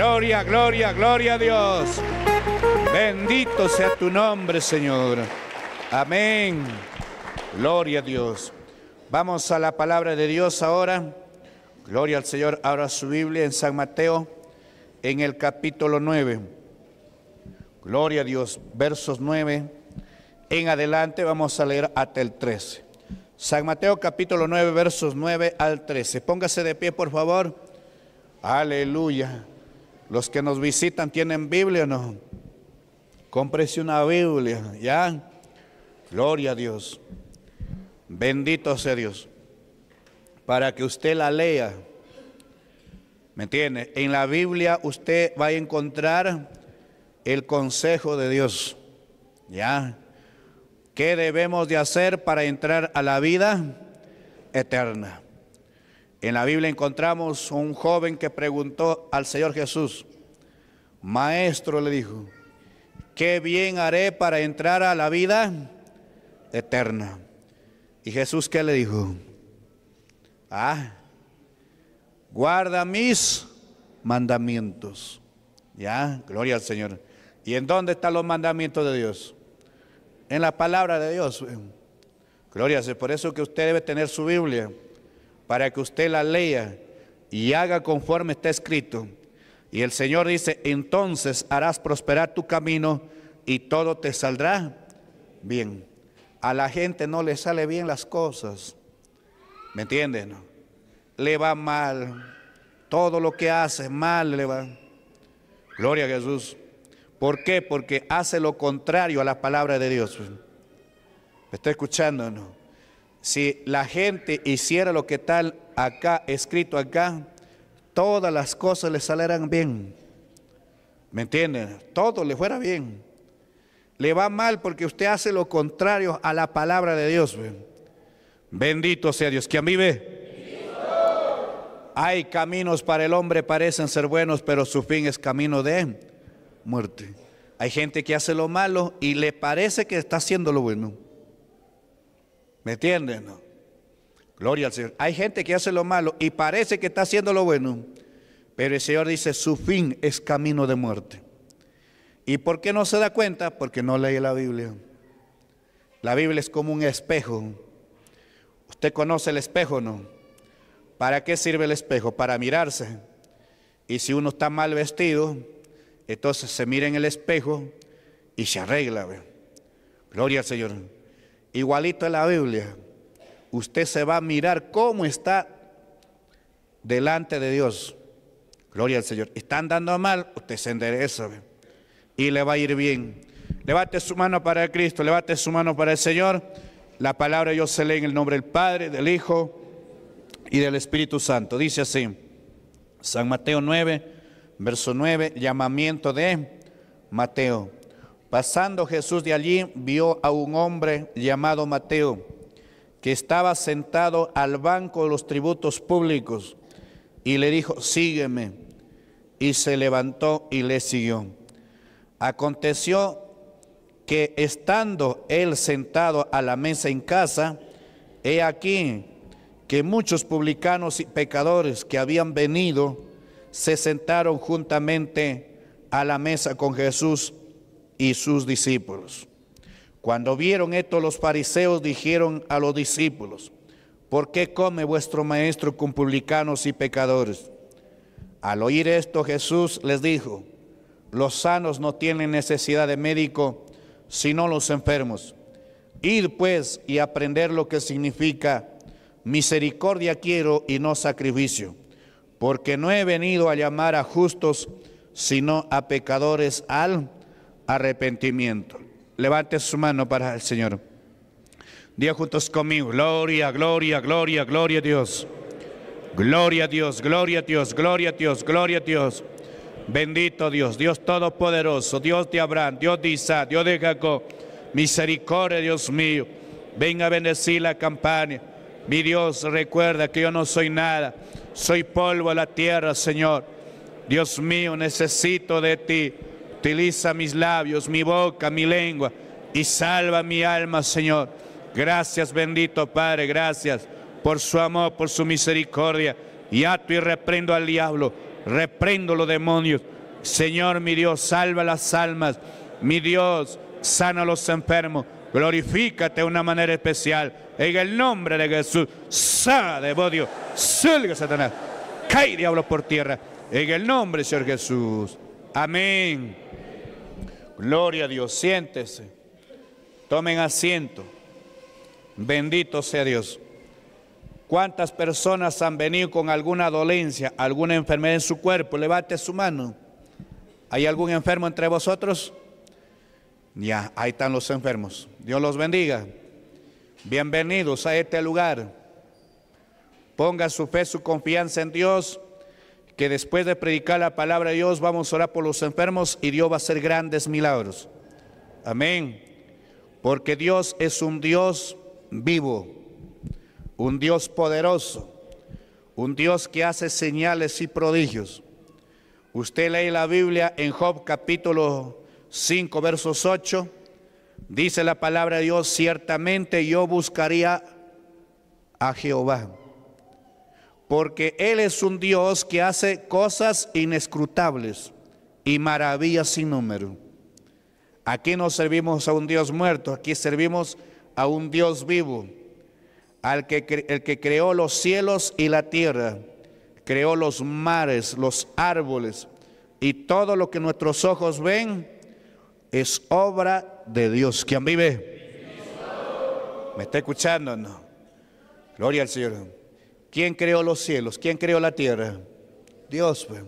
Gloria, gloria, gloria a Dios. Bendito sea tu nombre, Señor. Amén. Gloria a Dios. Vamos a la palabra de Dios ahora. Gloria al Señor. Ahora su Biblia en San Mateo, en el capítulo 9. Gloria a Dios. Versos 9. En adelante vamos a leer hasta el 13. San Mateo capítulo 9, versos 9 al 13. Póngase de pie, por favor. Aleluya. Los que nos visitan tienen Biblia, ¿no? Cómprese una Biblia, ¿ya? Gloria a Dios. Bendito sea Dios. Para que usted la lea. ¿Me entiende? En la Biblia usted va a encontrar el consejo de Dios. ¿Ya? ¿Qué debemos de hacer para entrar a la vida eterna? En la Biblia encontramos un joven que preguntó al Señor Jesús, Maestro le dijo, ¿qué bien haré para entrar a la vida eterna? ¿Y Jesús qué le dijo? Ah, guarda mis mandamientos. Ya, gloria al Señor. ¿Y en dónde están los mandamientos de Dios? En la palabra de Dios. Gloria, por eso que usted debe tener su Biblia para que usted la lea y haga conforme está escrito. Y el Señor dice, entonces harás prosperar tu camino y todo te saldrá bien. A la gente no le sale bien las cosas. ¿Me entienden? Le va mal. Todo lo que hace mal le va. Gloria a Jesús. ¿Por qué? Porque hace lo contrario a la palabra de Dios. ¿Me está escuchando? No? si la gente hiciera lo que tal acá, escrito acá, todas las cosas le salieran bien. ¿Me entienden? Todo le fuera bien. Le va mal porque usted hace lo contrario a la palabra de Dios. Bendito sea Dios. ¿Quién vive? Hay caminos para el hombre, parecen ser buenos, pero su fin es camino de muerte. Hay gente que hace lo malo y le parece que está haciendo lo bueno. ¿Me entienden? Gloria al Señor. Hay gente que hace lo malo y parece que está haciendo lo bueno, pero el Señor dice, su fin es camino de muerte. ¿Y por qué no se da cuenta? Porque no lee la Biblia. La Biblia es como un espejo. Usted conoce el espejo, ¿no? ¿Para qué sirve el espejo? Para mirarse. Y si uno está mal vestido, entonces se mira en el espejo y se arregla. Gloria al Señor igualito en la Biblia. Usted se va a mirar cómo está delante de Dios. Gloria al Señor. Está andando mal, usted se endereza y le va a ir bien. Levante su mano para el Cristo, levante su mano para el Señor. La palabra yo se lee en el nombre del Padre, del Hijo y del Espíritu Santo. Dice así, San Mateo 9, verso 9, llamamiento de Mateo. Pasando Jesús de allí, vio a un hombre llamado Mateo, que estaba sentado al banco de los tributos públicos, y le dijo, sígueme. Y se levantó y le siguió. Aconteció que estando él sentado a la mesa en casa, he aquí que muchos publicanos y pecadores que habían venido se sentaron juntamente a la mesa con Jesús y sus discípulos. Cuando vieron esto los fariseos dijeron a los discípulos, ¿por qué come vuestro maestro con publicanos y pecadores? Al oír esto Jesús les dijo, los sanos no tienen necesidad de médico, sino los enfermos. Id pues y aprender lo que significa misericordia quiero y no sacrificio, porque no he venido a llamar a justos, sino a pecadores al arrepentimiento. Levante su mano para el Señor. Dios juntos conmigo, gloria, gloria, gloria, gloria a Dios. Gloria a Dios, gloria a Dios, gloria a Dios, gloria a Dios. Bendito Dios, Dios Todopoderoso, Dios de Abraham, Dios de Isaac, Dios de Jacob. Misericordia, Dios mío. Venga a bendecir la campaña. Mi Dios, recuerda que yo no soy nada. Soy polvo a la tierra, Señor. Dios mío, necesito de ti. Utiliza mis labios, mi boca, mi lengua y salva mi alma, Señor. Gracias, bendito Padre, gracias por su amor, por su misericordia. Y ato y reprendo al diablo, reprendo los demonios. Señor, mi Dios, salva las almas. Mi Dios, sana a los enfermos. Glorifícate de una manera especial. En el nombre de Jesús, sana de Dios, salga Satanás. Cae diablo por tierra. En el nombre, Señor Jesús. Amén. Gloria a Dios. Siéntese. Tomen asiento. Bendito sea Dios. ¿Cuántas personas han venido con alguna dolencia, alguna enfermedad en su cuerpo? Levante su mano. ¿Hay algún enfermo entre vosotros? Ya, ahí están los enfermos. Dios los bendiga. Bienvenidos a este lugar. Ponga su fe, su confianza en Dios que después de predicar la palabra de Dios vamos a orar por los enfermos y Dios va a hacer grandes milagros. Amén. Porque Dios es un Dios vivo, un Dios poderoso, un Dios que hace señales y prodigios. Usted lee la Biblia en Job capítulo 5, versos 8. Dice la palabra de Dios, ciertamente yo buscaría a Jehová porque Él es un Dios que hace cosas inescrutables y maravillas sin número. Aquí no servimos a un Dios muerto, aquí servimos a un Dios vivo, al que, el que creó los cielos y la tierra, creó los mares, los árboles, y todo lo que nuestros ojos ven es obra de Dios. ¿Quién vive? ¿Me está escuchando? No. Gloria al Señor. ¿Quién creó los cielos? ¿Quién creó la tierra? Dios. Pues.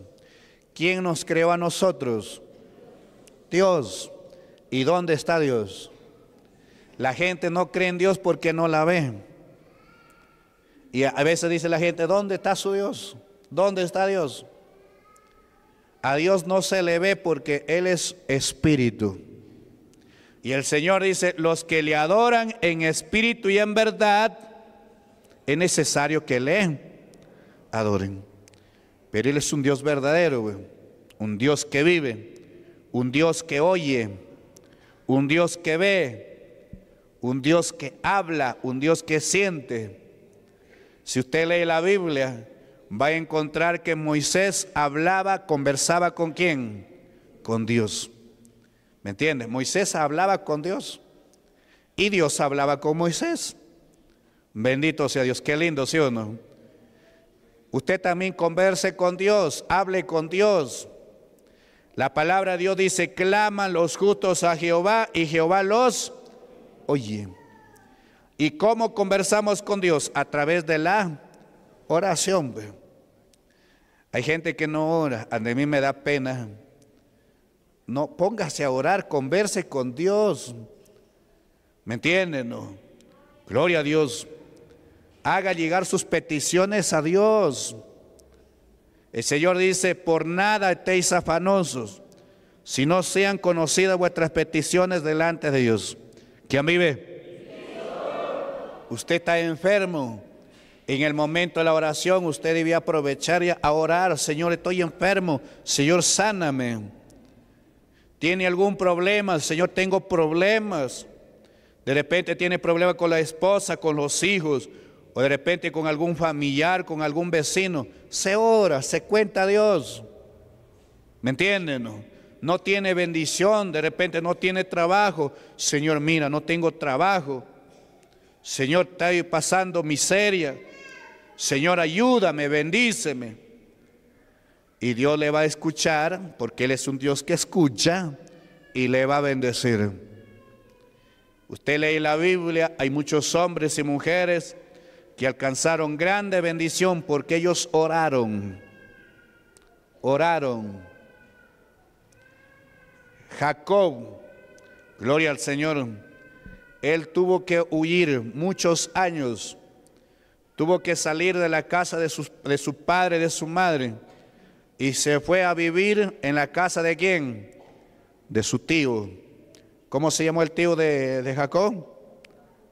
¿Quién nos creó a nosotros? Dios. ¿Y dónde está Dios? La gente no cree en Dios porque no la ve. Y a veces dice la gente, ¿dónde está su Dios? ¿Dónde está Dios? A Dios no se le ve porque Él es espíritu. Y el Señor dice, los que le adoran en espíritu y en verdad, es necesario que leen, adoren. Pero Él es un Dios verdadero, un Dios que vive, un Dios que oye, un Dios que ve, un Dios que habla, un Dios que siente. Si usted lee la Biblia, va a encontrar que Moisés hablaba, conversaba con quién? Con Dios. ¿Me entiendes? Moisés hablaba con Dios y Dios hablaba con Moisés. Bendito sea Dios, qué lindo, ¿sí o no? Usted también converse con Dios, hable con Dios. La palabra de Dios dice, claman los justos a Jehová y Jehová los oye. ¿Y cómo conversamos con Dios? A través de la oración. Hay gente que no ora, a mí me da pena. No, póngase a orar, converse con Dios. ¿Me entienden? No? Gloria a Dios haga llegar sus peticiones a Dios. El Señor dice, por nada estéis afanosos, si no sean conocidas vuestras peticiones delante de Dios. ¿Quién vive? Usted está enfermo. En el momento de la oración usted debía aprovechar y a orar, Señor, estoy enfermo, Señor, sáname. ¿Tiene algún problema? Señor, tengo problemas. De repente tiene problemas con la esposa, con los hijos, o de repente con algún familiar, con algún vecino, se ora, se cuenta a Dios. ¿Me entienden? No? tiene bendición, de repente no tiene trabajo. Señor, mira, no tengo trabajo. Señor, estoy pasando miseria. Señor, ayúdame, bendíceme. Y Dios le va a escuchar, porque Él es un Dios que escucha y le va a bendecir. Usted lee la Biblia, hay muchos hombres y mujeres y alcanzaron grande bendición porque ellos oraron, oraron. Jacob, gloria al Señor, él tuvo que huir muchos años, tuvo que salir de la casa de su, de su padre, de su madre, y se fue a vivir en la casa de quién? De su tío. ¿Cómo se llamó el tío de, Jacob?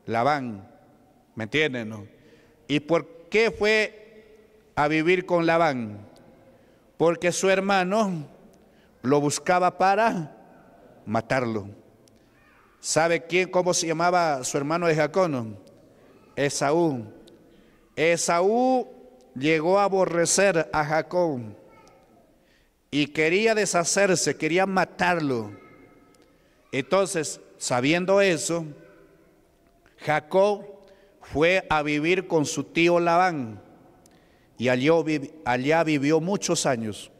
Labán. ¿Me entienden? No? ¿Y por qué fue a vivir con Labán? Porque su hermano lo buscaba para matarlo. ¿Sabe quién, cómo se llamaba su hermano de Jacob? Esaú. Esaú llegó a aborrecer a Jacob y quería deshacerse, quería matarlo. Entonces, sabiendo eso, Jacob fue a vivir con su tío Labán y allá vivió muchos años.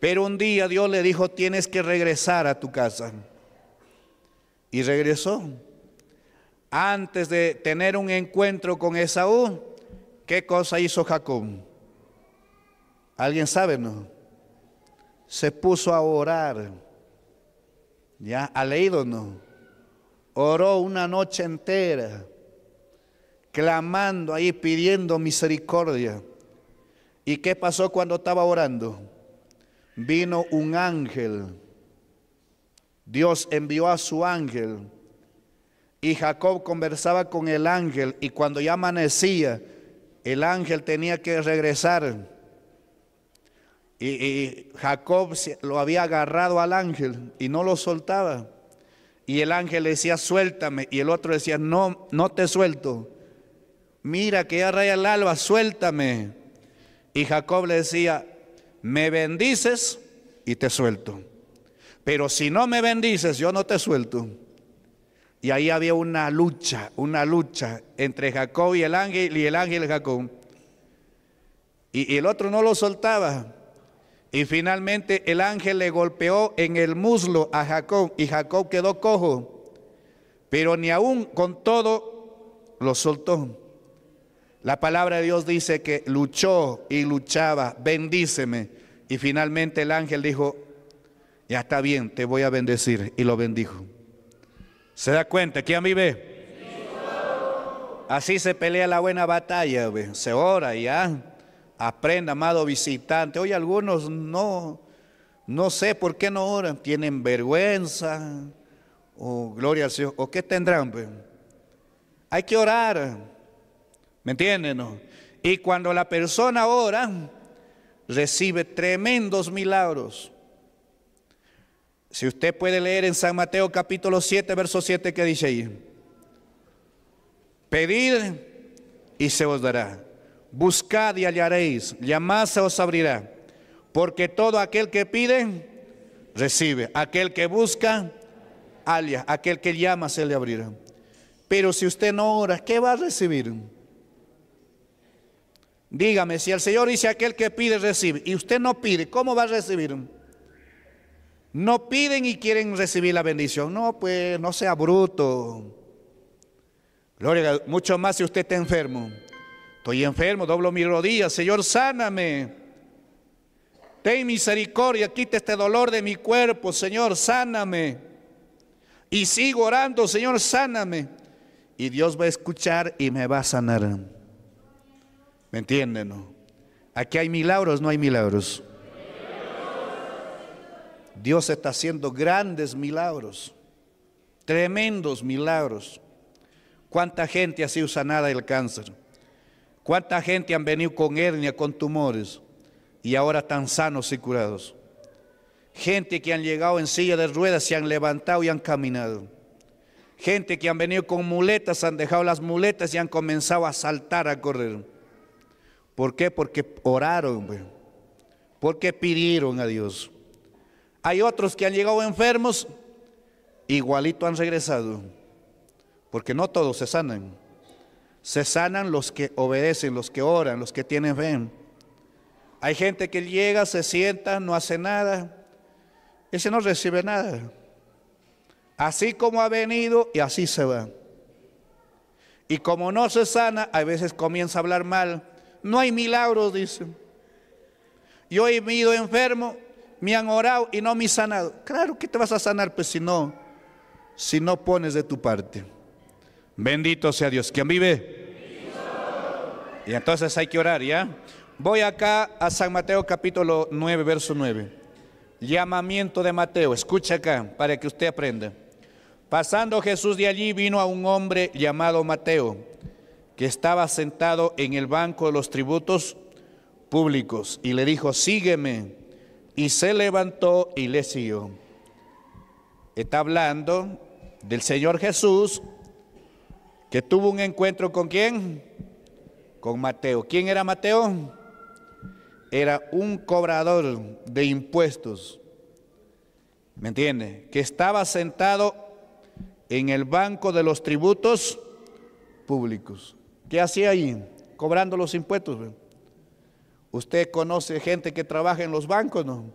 Pero un día Dios le dijo, tienes que regresar a tu casa. Y regresó. Antes de tener un encuentro con Esaú, ¿qué cosa hizo Jacob? ¿Alguien sabe, no? Se puso a orar. ¿Ya? ¿Ha leído, no? Oró una noche entera clamando ahí, pidiendo misericordia. ¿Y qué pasó cuando estaba orando? Vino un ángel. Dios envió a su ángel. Y Jacob conversaba con el ángel. Y cuando ya amanecía, el ángel tenía que regresar. Y, Jacob lo había agarrado al ángel y no lo soltaba. Y el ángel le decía, suéltame. Y el otro decía, no, no te suelto mira que ya raya el alba, suéltame. Y Jacob le decía, me bendices y te suelto. Pero si no me bendices, yo no te suelto. Y ahí había una lucha, una lucha entre Jacob y el ángel y el ángel Jacob. Y, el otro no lo soltaba. Y finalmente el ángel le golpeó en el muslo a Jacob y Jacob quedó cojo. Pero ni aún con todo lo soltó. La palabra de Dios dice que luchó y luchaba, bendíceme. Y finalmente el ángel dijo, ya está bien, te voy a bendecir. Y lo bendijo. ¿Se da cuenta? ¿Quién ve? Así se pelea la buena batalla, se ora ya. Aprenda, amado visitante. Hoy algunos no, no sé por qué no oran. Tienen vergüenza, o oh, gloria al Señor, o qué tendrán. Hay que orar. ¿Me entienden? No? Y cuando la persona ora, recibe tremendos milagros. Si usted puede leer en San Mateo capítulo 7, verso 7, que dice ahí? Pedid y se os dará. Buscad y hallaréis. Llamad se os abrirá. Porque todo aquel que pide, recibe. Aquel que busca, halla. Aquel que llama, se le abrirá. Pero si usted no ora, ¿qué va a recibir? Dígame, si el Señor dice aquel que pide, recibe, y usted no pide, ¿cómo va a recibir? No piden y quieren recibir la bendición. No, pues no sea bruto. Gloria, mucho más si usted está enfermo. Estoy enfermo, doblo mi rodilla. Señor, sáname. Ten misericordia, quita este dolor de mi cuerpo. Señor, sáname. Y sigo orando, Señor, sáname. Y Dios va a escuchar y me va a sanar. ¿Me entienden? Aquí hay milagros, no hay milagros. Dios está haciendo grandes milagros, tremendos milagros. ¿Cuánta gente ha sido sanada del cáncer? ¿Cuánta gente han venido con hernia, con tumores y ahora están sanos y curados? Gente que han llegado en silla de ruedas, se han levantado y han caminado. Gente que han venido con muletas, han dejado las muletas y han comenzado a saltar, a correr ¿Por qué? Porque oraron, porque pidieron a Dios. Hay otros que han llegado enfermos, igualito han regresado, porque no todos se sanan. Se sanan los que obedecen, los que oran, los que tienen fe. Hay gente que llega, se sienta, no hace nada. Ese no recibe nada. Así como ha venido y así se va. Y como no se sana, a veces comienza a hablar mal, no hay milagros, dice. Yo he ido enfermo, me han orado y no me he sanado. Claro que te vas a sanar, pues si no, si no pones de tu parte. Bendito sea Dios. ¿Quién vive? Y entonces hay que orar, ¿ya? Voy acá a San Mateo capítulo 9, verso 9. Llamamiento de Mateo. Escucha acá para que usted aprenda. Pasando Jesús de allí vino a un hombre llamado Mateo que estaba sentado en el banco de los tributos públicos y le dijo, sígueme. Y se levantó y le siguió. Está hablando del Señor Jesús que tuvo un encuentro con quién? Con Mateo. ¿Quién era Mateo? Era un cobrador de impuestos. ¿Me entiende? Que estaba sentado en el banco de los tributos públicos. ¿Qué hacía ahí? Cobrando los impuestos. Usted conoce gente que trabaja en los bancos, ¿no?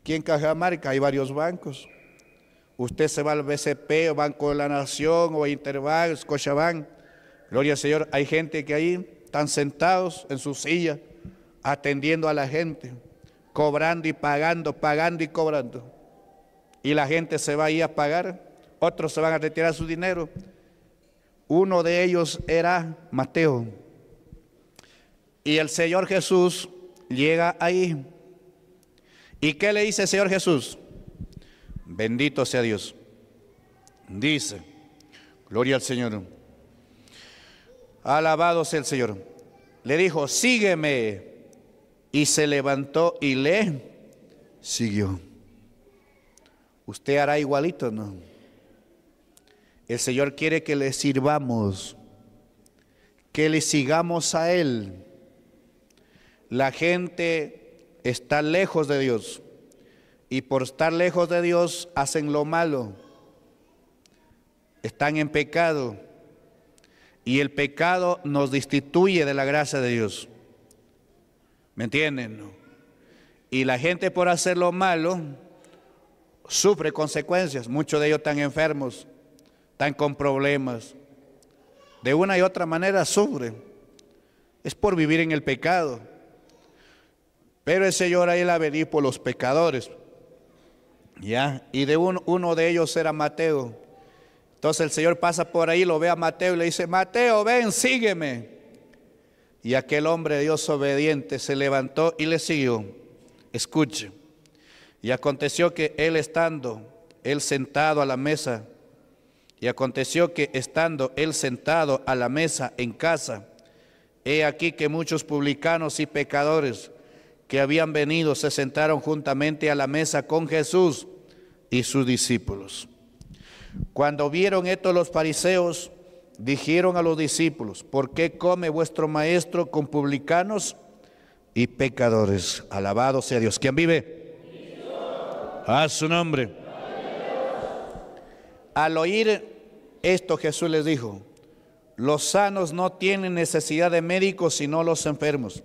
Aquí en Cajamarca hay varios bancos. Usted se va al BCP, o Banco de la Nación, o Interbank, Scotiabank? Gloria al Señor, hay gente que ahí están sentados en su silla, atendiendo a la gente, cobrando y pagando, pagando y cobrando. Y la gente se va ahí a pagar, otros se van a retirar su dinero uno de ellos era Mateo. Y el Señor Jesús llega ahí. ¿Y qué le dice el Señor Jesús? Bendito sea Dios. Dice, gloria al Señor. Alabado sea el Señor. Le dijo, sígueme. Y se levantó y le siguió. Usted hará igualito, ¿no? El Señor quiere que le sirvamos, que le sigamos a Él. La gente está lejos de Dios y por estar lejos de Dios hacen lo malo. Están en pecado y el pecado nos destituye de la gracia de Dios. ¿Me entienden? Y la gente por hacer lo malo sufre consecuencias. Muchos de ellos están enfermos, están con problemas, de una y otra manera sufren. Es por vivir en el pecado. Pero el Señor ahí la venir por los pecadores. ¿Ya? Y de uno de ellos era Mateo. Entonces el Señor pasa por ahí, lo ve a Mateo y le dice, Mateo, ven, sígueme. Y aquel hombre Dios obediente se levantó y le siguió. Escuche. Y aconteció que él estando, él sentado a la mesa, y aconteció que estando él sentado a la mesa en casa, he aquí que muchos publicanos y pecadores que habían venido se sentaron juntamente a la mesa con Jesús y sus discípulos. Cuando vieron esto los fariseos, dijeron a los discípulos, ¿por qué come vuestro maestro con publicanos y pecadores? Alabado sea Dios. ¿Quién vive? A su nombre. Al oír esto Jesús les dijo, los sanos no tienen necesidad de médicos sino los enfermos.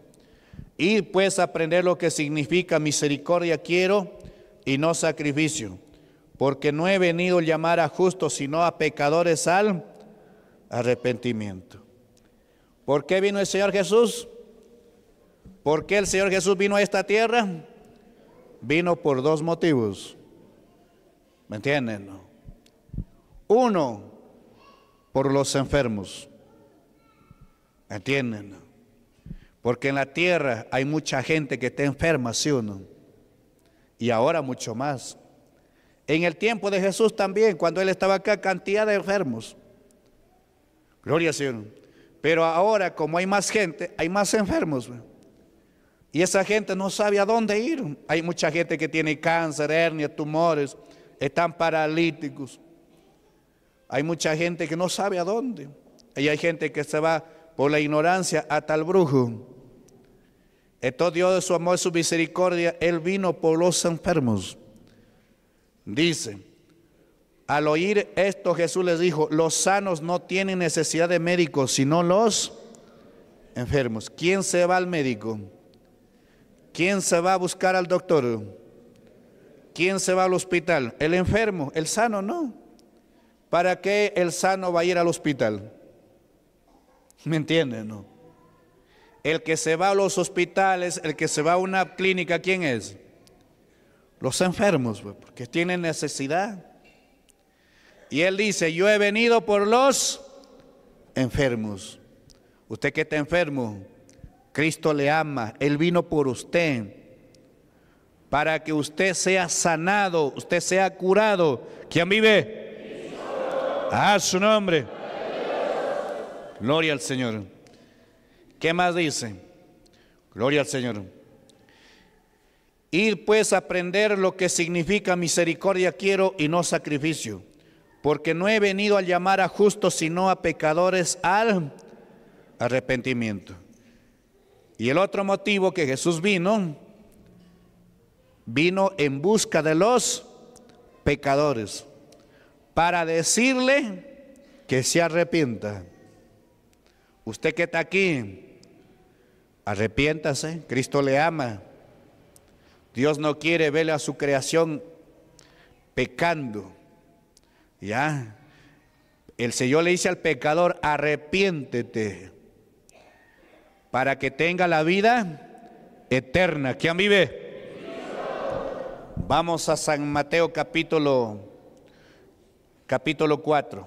Y pues aprender lo que significa misericordia quiero y no sacrificio, porque no he venido a llamar a justos sino a pecadores al arrepentimiento. ¿Por qué vino el Señor Jesús? ¿Por qué el Señor Jesús vino a esta tierra? Vino por dos motivos. ¿Me entienden? Uno, por los enfermos. ¿Entienden? Porque en la tierra hay mucha gente que está enferma, sí o no. Y ahora mucho más. En el tiempo de Jesús también, cuando Él estaba acá, cantidad de enfermos. Gloria Señor. Pero ahora, como hay más gente, hay más enfermos. Y esa gente no sabe a dónde ir. Hay mucha gente que tiene cáncer, hernias, tumores, están paralíticos. Hay mucha gente que no sabe a dónde. Y hay gente que se va por la ignorancia a tal brujo. esto Dios de su amor y su misericordia, Él vino por los enfermos. Dice, al oír esto Jesús les dijo, los sanos no tienen necesidad de médicos, sino los enfermos. ¿Quién se va al médico? ¿Quién se va a buscar al doctor? ¿Quién se va al hospital? El enfermo, el sano no. ¿Para qué el sano va a ir al hospital? ¿Me entienden? No? El que se va a los hospitales, el que se va a una clínica, ¿quién es? Los enfermos, porque tienen necesidad. Y él dice, yo he venido por los enfermos. Usted que está enfermo, Cristo le ama, Él vino por usted, para que usted sea sanado, usted sea curado. ¿Quién vive? A su nombre. Gloria al Señor. ¿Qué más dice? Gloria al Señor. Ir pues a aprender lo que significa misericordia quiero y no sacrificio, porque no he venido a llamar a justos sino a pecadores al arrepentimiento. Y el otro motivo que Jesús vino, vino en busca de los pecadores para decirle que se arrepienta. Usted que está aquí, arrepiéntase, Cristo le ama. Dios no quiere verle a su creación pecando. Ya, el Señor le dice al pecador, arrepiéntete para que tenga la vida eterna. ¿Quién vive? Vamos a San Mateo capítulo capítulo 4.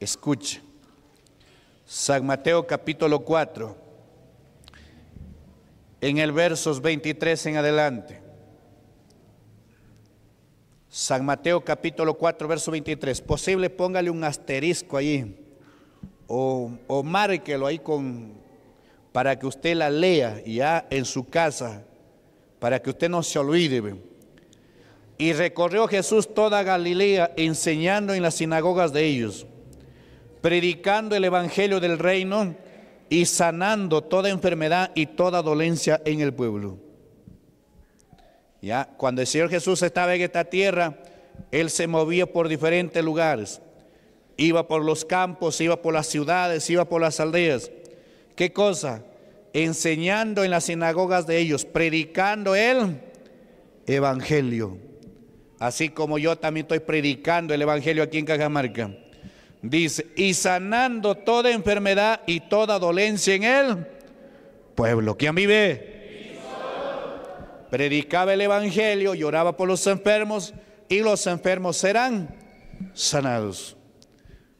Escuche. San Mateo capítulo 4, en el versos 23 en adelante. San Mateo capítulo 4, verso 23. Posible póngale un asterisco ahí o, o márquelo ahí con, para que usted la lea ya en su casa, para que usted no se olvide. Y recorrió Jesús toda Galilea, enseñando en las sinagogas de ellos, predicando el evangelio del reino y sanando toda enfermedad y toda dolencia en el pueblo. Ya, cuando el Señor Jesús estaba en esta tierra, él se movía por diferentes lugares. Iba por los campos, iba por las ciudades, iba por las aldeas. ¿Qué cosa? Enseñando en las sinagogas de ellos, predicando el evangelio así como yo también estoy predicando el Evangelio aquí en Cajamarca. Dice, y sanando toda enfermedad y toda dolencia en él. pueblo. ¿Quién vive? Predicaba el Evangelio, lloraba por los enfermos y los enfermos serán sanados.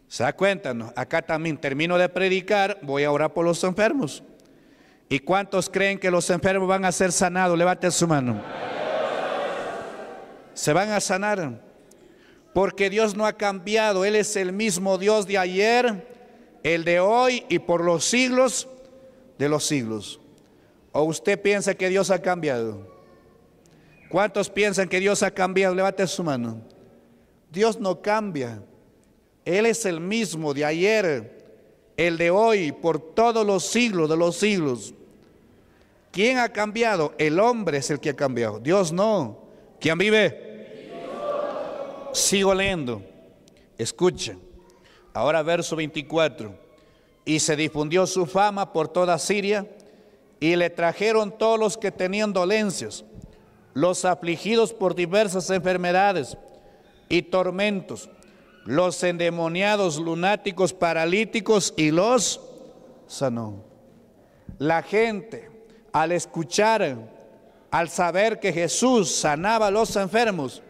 ¿Se da cuenta? Acá también termino de predicar, voy a orar por los enfermos. ¿Y cuántos creen que los enfermos van a ser sanados? Levante su mano se van a sanar. Porque Dios no ha cambiado, Él es el mismo Dios de ayer, el de hoy y por los siglos de los siglos. ¿O usted piensa que Dios ha cambiado? ¿Cuántos piensan que Dios ha cambiado? Levante su mano. Dios no cambia. Él es el mismo de ayer, el de hoy, por todos los siglos de los siglos. ¿Quién ha cambiado? El hombre es el que ha cambiado. Dios no. ¿Quién vive? Sigo leyendo. Escucha. Ahora verso 24. Y se difundió su fama por toda Siria y le trajeron todos los que tenían dolencias, los afligidos por diversas enfermedades y tormentos, los endemoniados, lunáticos, paralíticos y los sanó. La gente al escuchar, al saber que Jesús sanaba a los enfermos,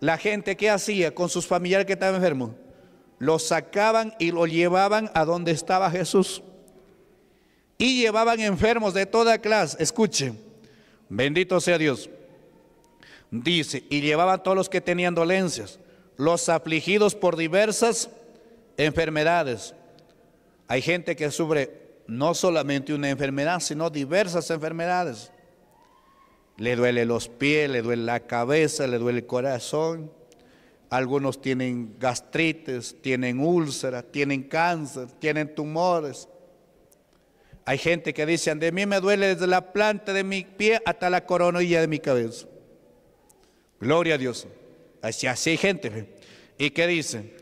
la gente que hacía con sus familiares que estaban enfermos, los sacaban y los llevaban a donde estaba Jesús. Y llevaban enfermos de toda clase. escuchen, bendito sea Dios. Dice, y llevaban todos los que tenían dolencias, los afligidos por diversas enfermedades. Hay gente que sufre no solamente una enfermedad, sino diversas enfermedades. Le duele los pies, le duele la cabeza, le duele el corazón. Algunos tienen gastritis, tienen úlceras, tienen cáncer, tienen tumores. Hay gente que dice, de mí me duele desde la planta de mi pie hasta la coronilla de mi cabeza. Gloria a Dios. Así, así hay gente. ¿Y qué dicen,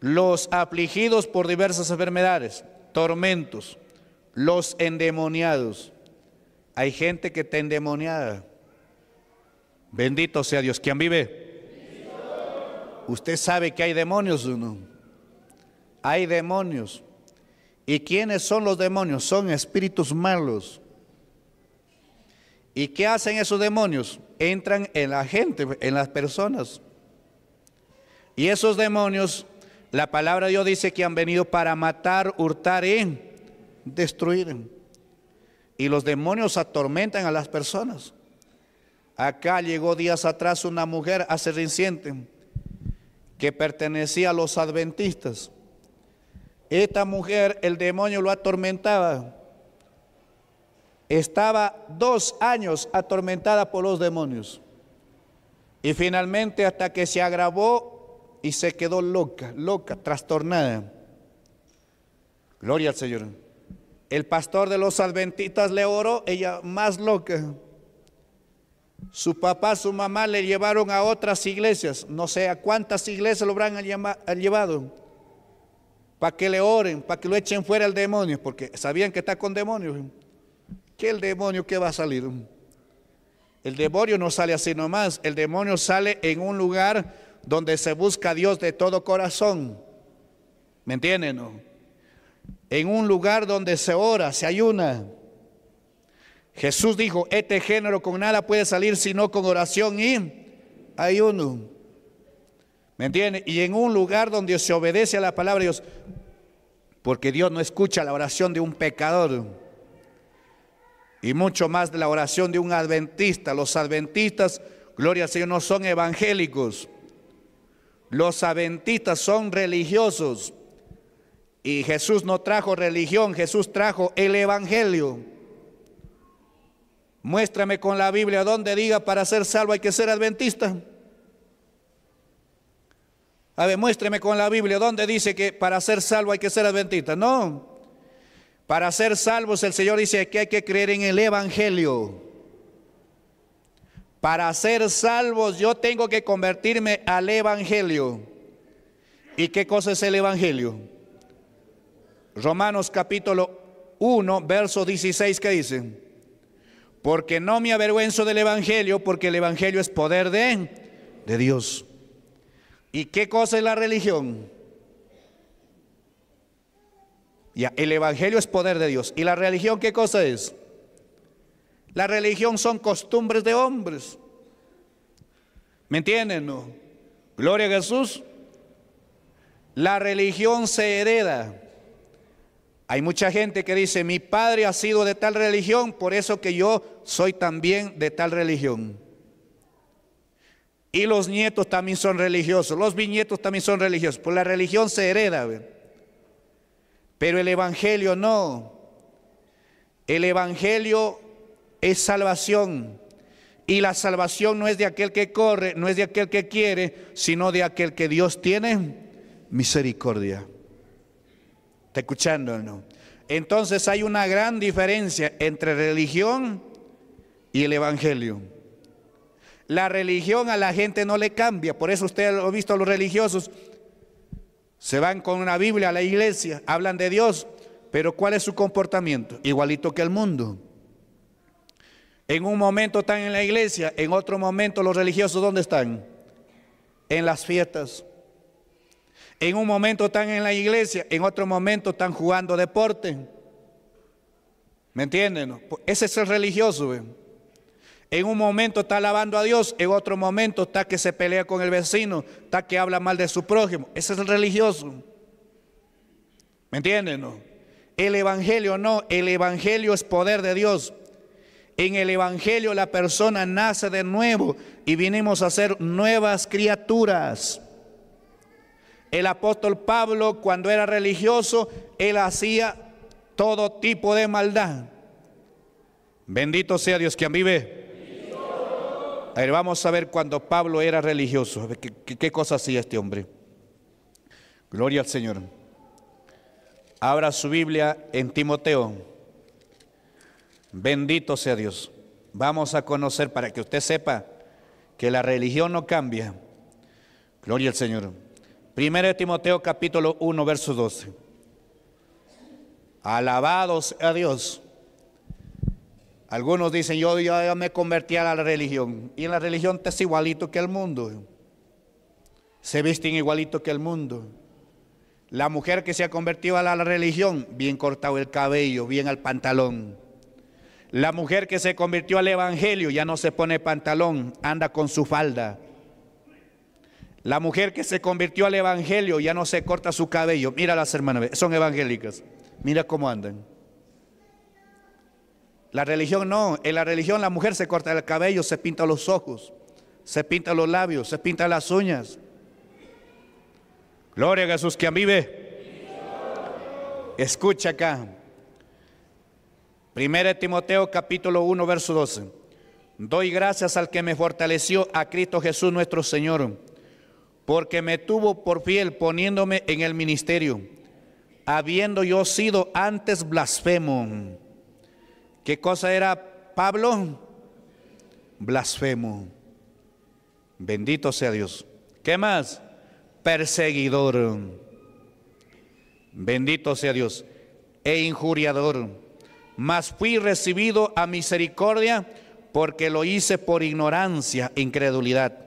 Los afligidos por diversas enfermedades, tormentos, los endemoniados, hay gente que está endemoniada. Bendito sea Dios. ¿Quién vive? Usted sabe que hay demonios, ¿no? Hay demonios. ¿Y quiénes son los demonios? Son espíritus malos. ¿Y qué hacen esos demonios? Entran en la gente, en las personas. Y esos demonios, la palabra de Dios dice que han venido para matar, hurtar y destruir y los demonios atormentan a las personas. Acá llegó días atrás una mujer hace que pertenecía a los adventistas. Esta mujer, el demonio lo atormentaba. Estaba dos años atormentada por los demonios. Y finalmente hasta que se agravó y se quedó loca, loca, trastornada. Gloria al Señor. El pastor de los adventistas le oró, ella más loca. Su papá, su mamá le llevaron a otras iglesias, no sé a cuántas iglesias lo habrán llevado, para que le oren, para que lo echen fuera el demonio, porque sabían que está con demonios. ¿Qué el demonio que va a salir? El demonio no sale así nomás, el demonio sale en un lugar donde se busca a Dios de todo corazón. ¿Me entienden? No? en un lugar donde se ora, se ayuna. Jesús dijo, este género con nada puede salir sino con oración y ayuno. ¿Me entiende? Y en un lugar donde se obedece a la palabra de Dios, porque Dios no escucha la oración de un pecador y mucho más de la oración de un adventista. Los adventistas, gloria al Señor, no son evangélicos. Los adventistas son religiosos. Y Jesús no trajo religión, Jesús trajo el Evangelio. Muéstrame con la Biblia donde diga para ser salvo hay que ser adventista. A ver, muéstrame con la Biblia donde dice que para ser salvo hay que ser adventista. No. Para ser salvos el Señor dice que hay que creer en el Evangelio. Para ser salvos yo tengo que convertirme al Evangelio. ¿Y qué cosa es el Evangelio? Romanos capítulo 1, verso 16, que dice, porque no me avergüenzo del Evangelio, porque el Evangelio es poder de, de Dios. ¿Y qué cosa es la religión? Ya, el Evangelio es poder de Dios. ¿Y la religión qué cosa es? La religión son costumbres de hombres. ¿Me entienden? No? Gloria a Jesús. La religión se hereda. Hay mucha gente que dice, mi padre ha sido de tal religión, por eso que yo soy también de tal religión. Y los nietos también son religiosos, los bisnietos también son religiosos, pues la religión se hereda. Pero el Evangelio no. El Evangelio es salvación. Y la salvación no es de aquel que corre, no es de aquel que quiere, sino de aquel que Dios tiene misericordia. ¿Está escuchando? No? Entonces hay una gran diferencia entre religión y el evangelio. La religión a la gente no le cambia, por eso usted lo ha visto los religiosos. Se van con una Biblia a la iglesia, hablan de Dios, pero ¿cuál es su comportamiento? Igualito que el mundo. En un momento están en la iglesia, en otro momento los religiosos ¿dónde están? En las fiestas, en un momento están en la iglesia, en otro momento están jugando deporte. ¿Me entienden? Pues ese es el religioso. En un momento está alabando a Dios, en otro momento está que se pelea con el vecino, está que habla mal de su prójimo. Ese es el religioso. ¿Me entienden? El Evangelio no, el Evangelio es poder de Dios. En el Evangelio la persona nace de nuevo y vinimos a ser nuevas criaturas. El apóstol Pablo, cuando era religioso, él hacía todo tipo de maldad. Bendito sea Dios quien vive. A ver, vamos a ver cuando Pablo era religioso. qué, qué cosa hacía este hombre? Gloria al Señor. Abra su Biblia en Timoteo. Bendito sea Dios. Vamos a conocer para que usted sepa que la religión no cambia. Gloria al Señor. Primero de Timoteo capítulo 1, verso 12. Alabados a Dios. Algunos dicen, yo me convertí a la religión. Y en la religión te es igualito que el mundo. Se visten igualito que el mundo. La mujer que se ha convertido a la religión, bien cortado el cabello, bien al pantalón. La mujer que se convirtió al evangelio ya no se pone pantalón, anda con su falda. La mujer que se convirtió al evangelio ya no se corta su cabello. Mira las hermanas, son evangélicas. Mira cómo andan. La religión no. En la religión la mujer se corta el cabello, se pinta los ojos, se pinta los labios, se pinta las uñas. Gloria a Jesús, quien vive. Escucha acá. 1 Timoteo capítulo 1, verso 12. Doy gracias al que me fortaleció, a Cristo Jesús nuestro Señor porque me tuvo por fiel poniéndome en el ministerio, habiendo yo sido antes blasfemo. ¿Qué cosa era Pablo? Blasfemo. Bendito sea Dios. ¿Qué más? Perseguidor. Bendito sea Dios. E injuriador. Mas fui recibido a misericordia porque lo hice por ignorancia, incredulidad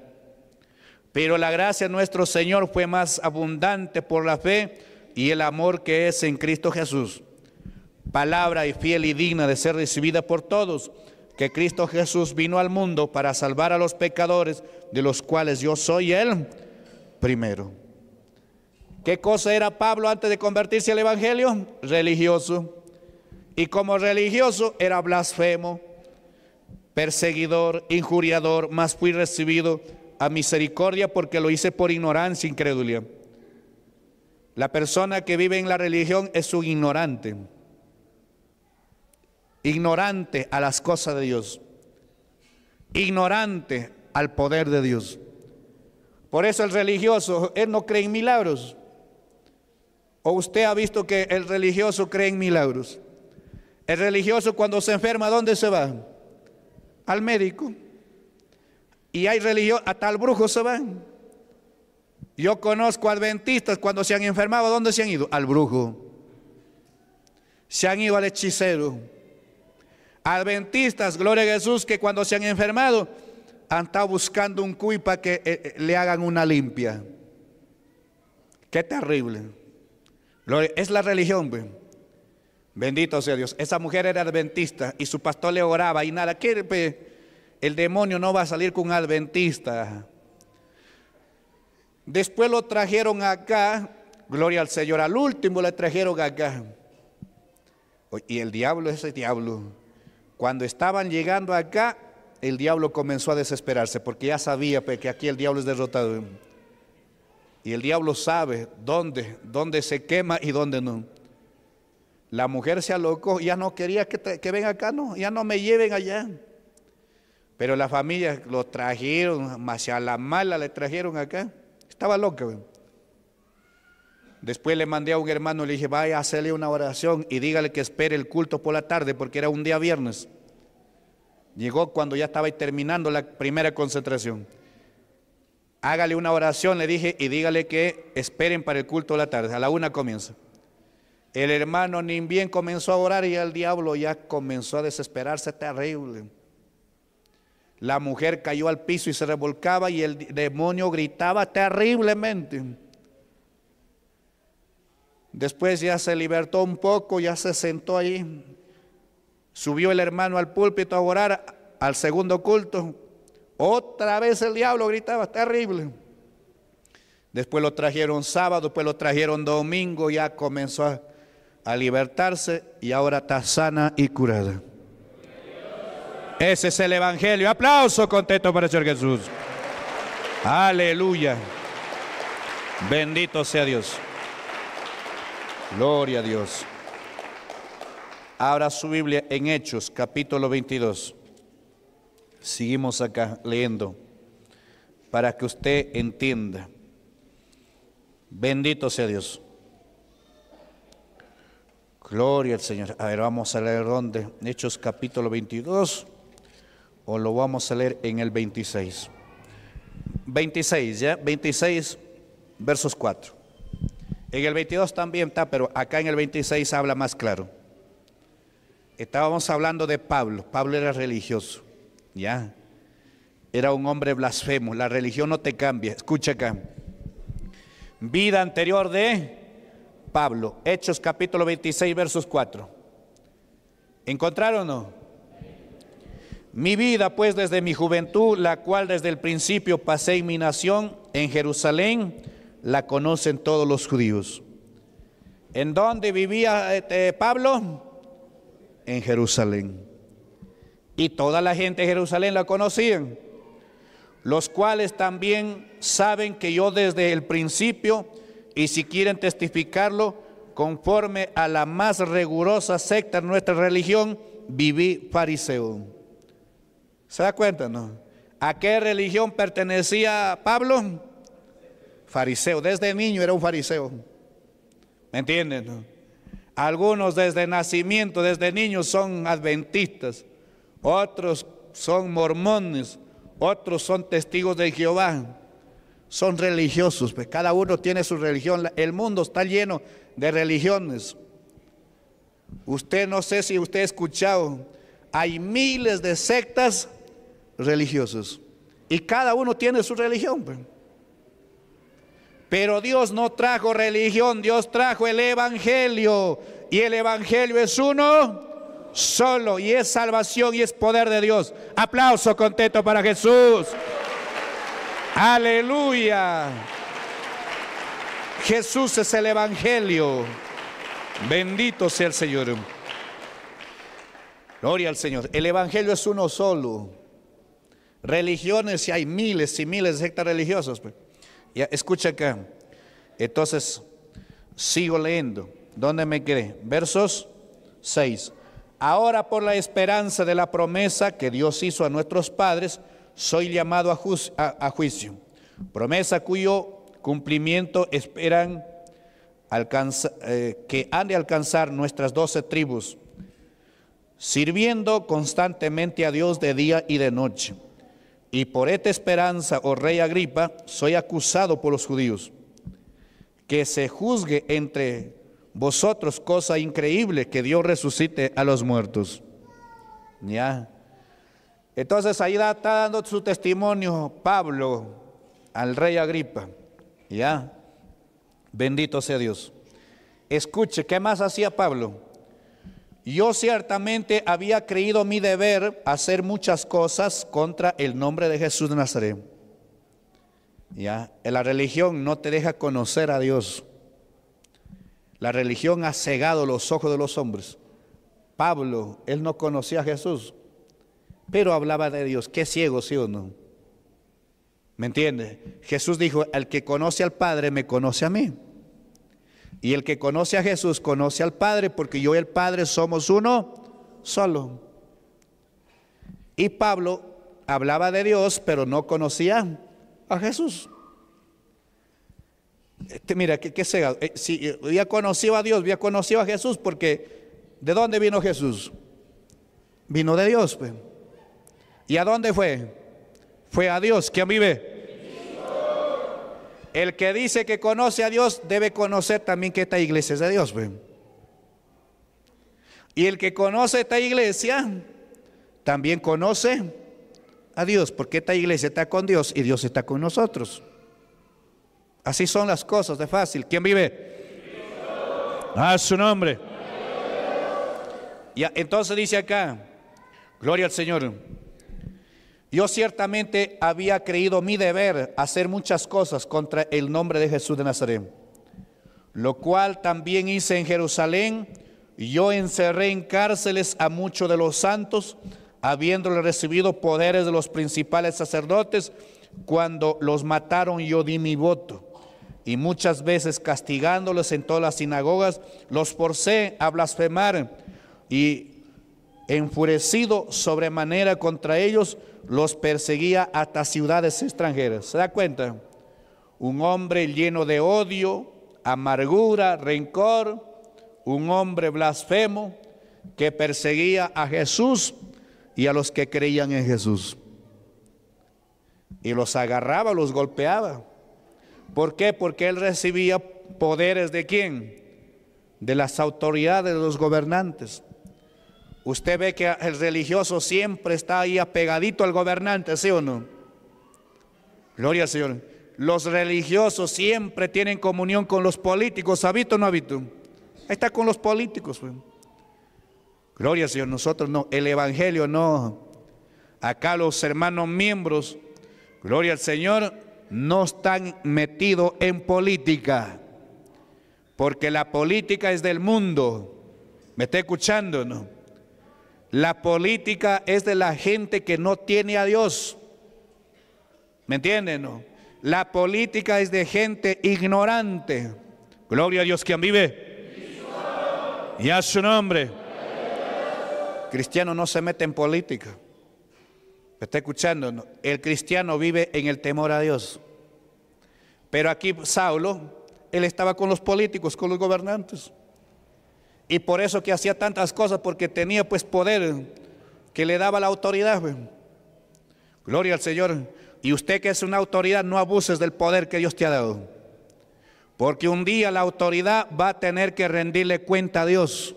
pero la gracia de nuestro Señor fue más abundante por la fe y el amor que es en Cristo Jesús. Palabra y fiel y digna de ser recibida por todos, que Cristo Jesús vino al mundo para salvar a los pecadores, de los cuales yo soy el primero. ¿Qué cosa era Pablo antes de convertirse al Evangelio? Religioso. Y como religioso era blasfemo, perseguidor, injuriador, más fui recibido a misericordia porque lo hice por ignorancia, incredulidad. La persona que vive en la religión es un ignorante. Ignorante a las cosas de Dios. Ignorante al poder de Dios. Por eso el religioso, él no cree en milagros. ¿O usted ha visto que el religioso cree en milagros? El religioso cuando se enferma, ¿dónde se va? Al médico. Y hay religión, a tal brujo se van. Yo conozco adventistas cuando se han enfermado, ¿dónde se han ido? Al brujo. Se han ido al hechicero. Adventistas, gloria a Jesús, que cuando se han enfermado han estado buscando un cuy para que eh, eh, le hagan una limpia. Qué terrible. Es la religión, pues. Bendito sea Dios. Esa mujer era adventista y su pastor le oraba y nada. ¿Qué, el demonio no va a salir con un adventista. Después lo trajeron acá, gloria al Señor, al último le trajeron acá. Y el diablo es el diablo. Cuando estaban llegando acá, el diablo comenzó a desesperarse porque ya sabía pues, que aquí el diablo es derrotado. Y el diablo sabe dónde, dónde se quema y dónde no. La mujer se alocó, ya no quería que, venga acá, no, ya no me lleven allá. Pero la familia lo trajeron, más a la mala le trajeron acá. Estaba loco. Después le mandé a un hermano, le dije, vaya a hacerle una oración y dígale que espere el culto por la tarde, porque era un día viernes. Llegó cuando ya estaba terminando la primera concentración. Hágale una oración, le dije, y dígale que esperen para el culto de la tarde. A la una comienza. El hermano ni bien comenzó a orar y el diablo ya comenzó a desesperarse terrible. La mujer cayó al piso y se revolcaba y el demonio gritaba terriblemente. Después ya se libertó un poco, ya se sentó ahí Subió el hermano al púlpito a orar al segundo culto. Otra vez el diablo gritaba, terrible. Después lo trajeron sábado, después pues lo trajeron domingo, ya comenzó a, a libertarse y ahora está sana y curada. Ese es el Evangelio. Aplauso contento para el Señor Jesús. Aleluya. Bendito sea Dios. Gloria a Dios. Abra su Biblia en Hechos, capítulo 22. Seguimos acá leyendo para que usted entienda. Bendito sea Dios. Gloria al Señor. A ver, vamos a leer dónde. Hechos capítulo 22 o lo vamos a leer en el 26. 26, ¿ya? 26, versos 4. En el 22 también está, pero acá en el 26 habla más claro. Estábamos hablando de Pablo. Pablo era religioso, ¿ya? Era un hombre blasfemo. La religión no te cambia. Escucha acá. Vida anterior de Pablo. Hechos capítulo 26, versos 4. ¿Encontraron o no? Mi vida, pues, desde mi juventud, la cual desde el principio pasé en mi nación, en Jerusalén, la conocen todos los judíos. ¿En dónde vivía este, Pablo? En Jerusalén. Y toda la gente de Jerusalén la conocían, los cuales también saben que yo desde el principio, y si quieren testificarlo, conforme a la más rigurosa secta de nuestra religión, viví fariseo. ¿Se da cuenta, no? ¿A qué religión pertenecía Pablo? Fariseo. Desde niño era un fariseo. ¿Me entienden? Algunos desde nacimiento, desde niños son adventistas. Otros son mormones. Otros son testigos de Jehová. Son religiosos. Pues cada uno tiene su religión. El mundo está lleno de religiones. Usted no sé si usted ha escuchado. Hay miles de sectas religiosos. Y cada uno tiene su religión. Pues. Pero Dios no trajo religión, Dios trajo el Evangelio. Y el Evangelio es uno solo, y es salvación y es poder de Dios. Aplauso contento para Jesús. Aleluya. Jesús es el Evangelio. Bendito sea el Señor. Gloria al Señor. El Evangelio es uno solo. Religiones, y hay miles y miles de sectas religiosas. Pues. Ya, escucha acá. Entonces, sigo leyendo. ¿Dónde me quedé? Versos 6. Ahora por la esperanza de la promesa que Dios hizo a nuestros padres, soy llamado a, juicio. Promesa cuyo cumplimiento esperan eh, que han de alcanzar nuestras doce tribus, sirviendo constantemente a Dios de día y de noche. Y por esta esperanza, oh rey Agripa, soy acusado por los judíos. Que se juzgue entre vosotros cosa increíble que Dios resucite a los muertos. Ya. Entonces ahí está dando su testimonio Pablo al rey Agripa. Ya. Bendito sea Dios. Escuche, ¿qué más hacía Pablo? Yo ciertamente había creído mi deber hacer muchas cosas contra el nombre de Jesús de Nazaret. Ya, eh, la religión no te deja conocer a Dios. La religión ha cegado los ojos de los hombres. Pablo, él no conocía a Jesús, pero hablaba de Dios. Qué ciego, sí o no. ¿Me entiendes? Jesús dijo, el que conoce al Padre me conoce a mí. Y el que conoce a Jesús conoce al Padre, porque yo y el Padre somos uno solo. Y Pablo hablaba de Dios, pero no conocía a Jesús. Este, mira, que qué se, eh, si había conocido a Dios, había conocido a Jesús, porque ¿de dónde vino Jesús? Vino de Dios. Pues. ¿Y a dónde fue? Fue a Dios. ¿Quién vive? El que dice que conoce a Dios debe conocer también que esta iglesia es de Dios. Pues. Y el que conoce esta iglesia también conoce a Dios, porque esta iglesia está con Dios y Dios está con nosotros. Así son las cosas de fácil. ¿Quién vive? A ah, su nombre. Y entonces dice acá, gloria al Señor. Yo ciertamente había creído mi deber hacer muchas cosas contra el nombre de Jesús de Nazaret, lo cual también hice en Jerusalén. Yo encerré en cárceles a muchos de los santos, habiéndole recibido poderes de los principales sacerdotes. Cuando los mataron yo di mi voto. Y muchas veces castigándoles en todas las sinagogas, los forcé a blasfemar. Y enfurecido sobremanera contra ellos, los perseguía hasta ciudades extranjeras. ¿Se da cuenta? Un hombre lleno de odio, amargura, rencor, un hombre blasfemo que perseguía a Jesús y a los que creían en Jesús. Y los agarraba, los golpeaba. ¿Por qué? Porque él recibía poderes de quién? De las autoridades, de los gobernantes. Usted ve que el religioso siempre está ahí apegadito al gobernante, ¿sí o no? Gloria al Señor. Los religiosos siempre tienen comunión con los políticos, ¿habito o no habito? Ahí está con los políticos. Pues. Gloria al Señor, nosotros no, el Evangelio no. Acá los hermanos miembros, gloria al Señor, no están metidos en política, porque la política es del mundo. ¿Me está escuchando no? La política es de la gente que no tiene a Dios. ¿Me entienden? No? La política es de gente ignorante. Gloria a Dios quien vive. Y a su nombre. Cristiano no se mete en política. ¿Me está escuchando? El cristiano vive en el temor a Dios. Pero aquí Saulo, él estaba con los políticos, con los gobernantes. Y por eso que hacía tantas cosas, porque tenía pues poder que le daba la autoridad. Pues. Gloria al Señor. Y usted que es una autoridad, no abuses del poder que Dios te ha dado. Porque un día la autoridad va a tener que rendirle cuenta a Dios.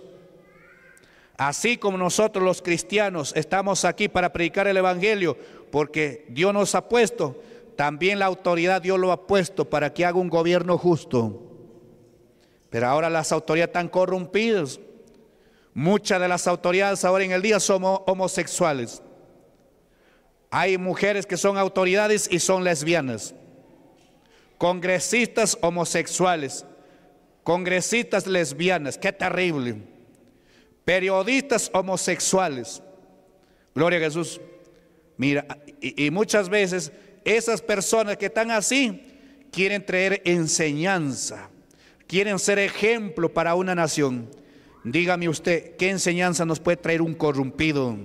Así como nosotros los cristianos estamos aquí para predicar el Evangelio, porque Dios nos ha puesto, también la autoridad Dios lo ha puesto para que haga un gobierno justo. Pero ahora las autoridades están corrompidas. Muchas de las autoridades ahora en el día son homosexuales. Hay mujeres que son autoridades y son lesbianas. Congresistas homosexuales. Congresistas lesbianas. Qué terrible. Periodistas homosexuales. Gloria a Jesús. Mira, y, y muchas veces esas personas que están así quieren traer enseñanza quieren ser ejemplo para una nación. Dígame usted, ¿qué enseñanza nos puede traer un corrompido?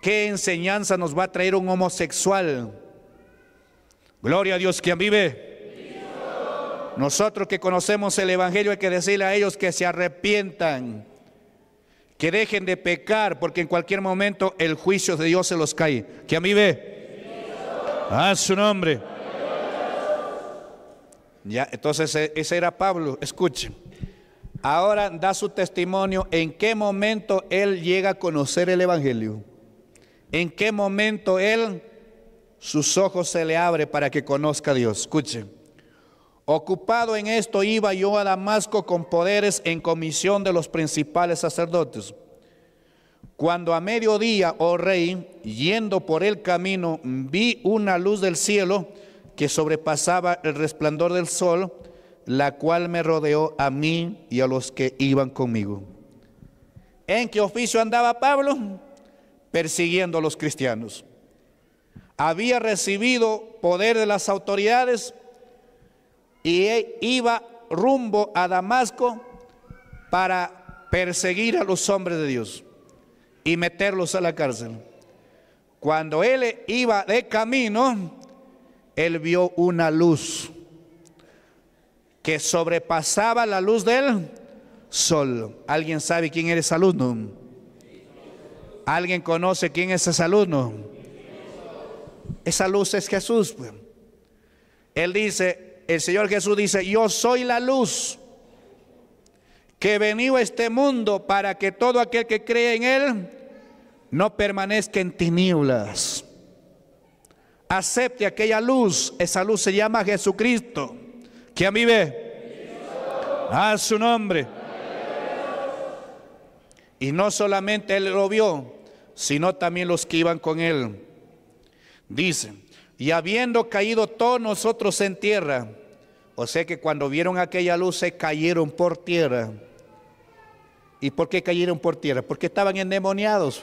¿Qué enseñanza nos va a traer un homosexual? Gloria a Dios, quien vive? Nosotros que conocemos el Evangelio hay que decirle a ellos que se arrepientan, que dejen de pecar, porque en cualquier momento el juicio de Dios se los cae. ¿Quién vive? A su nombre. Ya, entonces e, ese era Pablo, Escuche, Ahora da su testimonio en qué momento él llega a conocer el Evangelio. En qué momento él, sus ojos se le abre para que conozca a Dios. Escuche. Ocupado en esto iba yo a Damasco con poderes en comisión de los principales sacerdotes. Cuando a mediodía, oh rey, yendo por el camino, vi una luz del cielo que sobrepasaba el resplandor del sol, la cual me rodeó a mí y a los que iban conmigo. ¿En qué oficio andaba Pablo? Persiguiendo a los cristianos. Había recibido poder de las autoridades y e iba rumbo a Damasco para perseguir a los hombres de Dios y meterlos a la cárcel. Cuando él iba de camino, él vio una luz que sobrepasaba la luz del sol. ¿Alguien sabe quién es ese alumno? ¿Alguien conoce quién es ese alumno? Esa luz es Jesús. Pues. Él dice, el Señor Jesús dice, yo soy la luz que venido a este mundo para que todo aquel que cree en Él no permanezca en tinieblas acepte aquella luz, esa luz se llama Jesucristo. que a mí ve? A su nombre. Y no solamente él lo vio, sino también los que iban con él. Dice, y habiendo caído todos nosotros en tierra, o sea que cuando vieron aquella luz se cayeron por tierra. ¿Y por qué cayeron por tierra? Porque estaban endemoniados.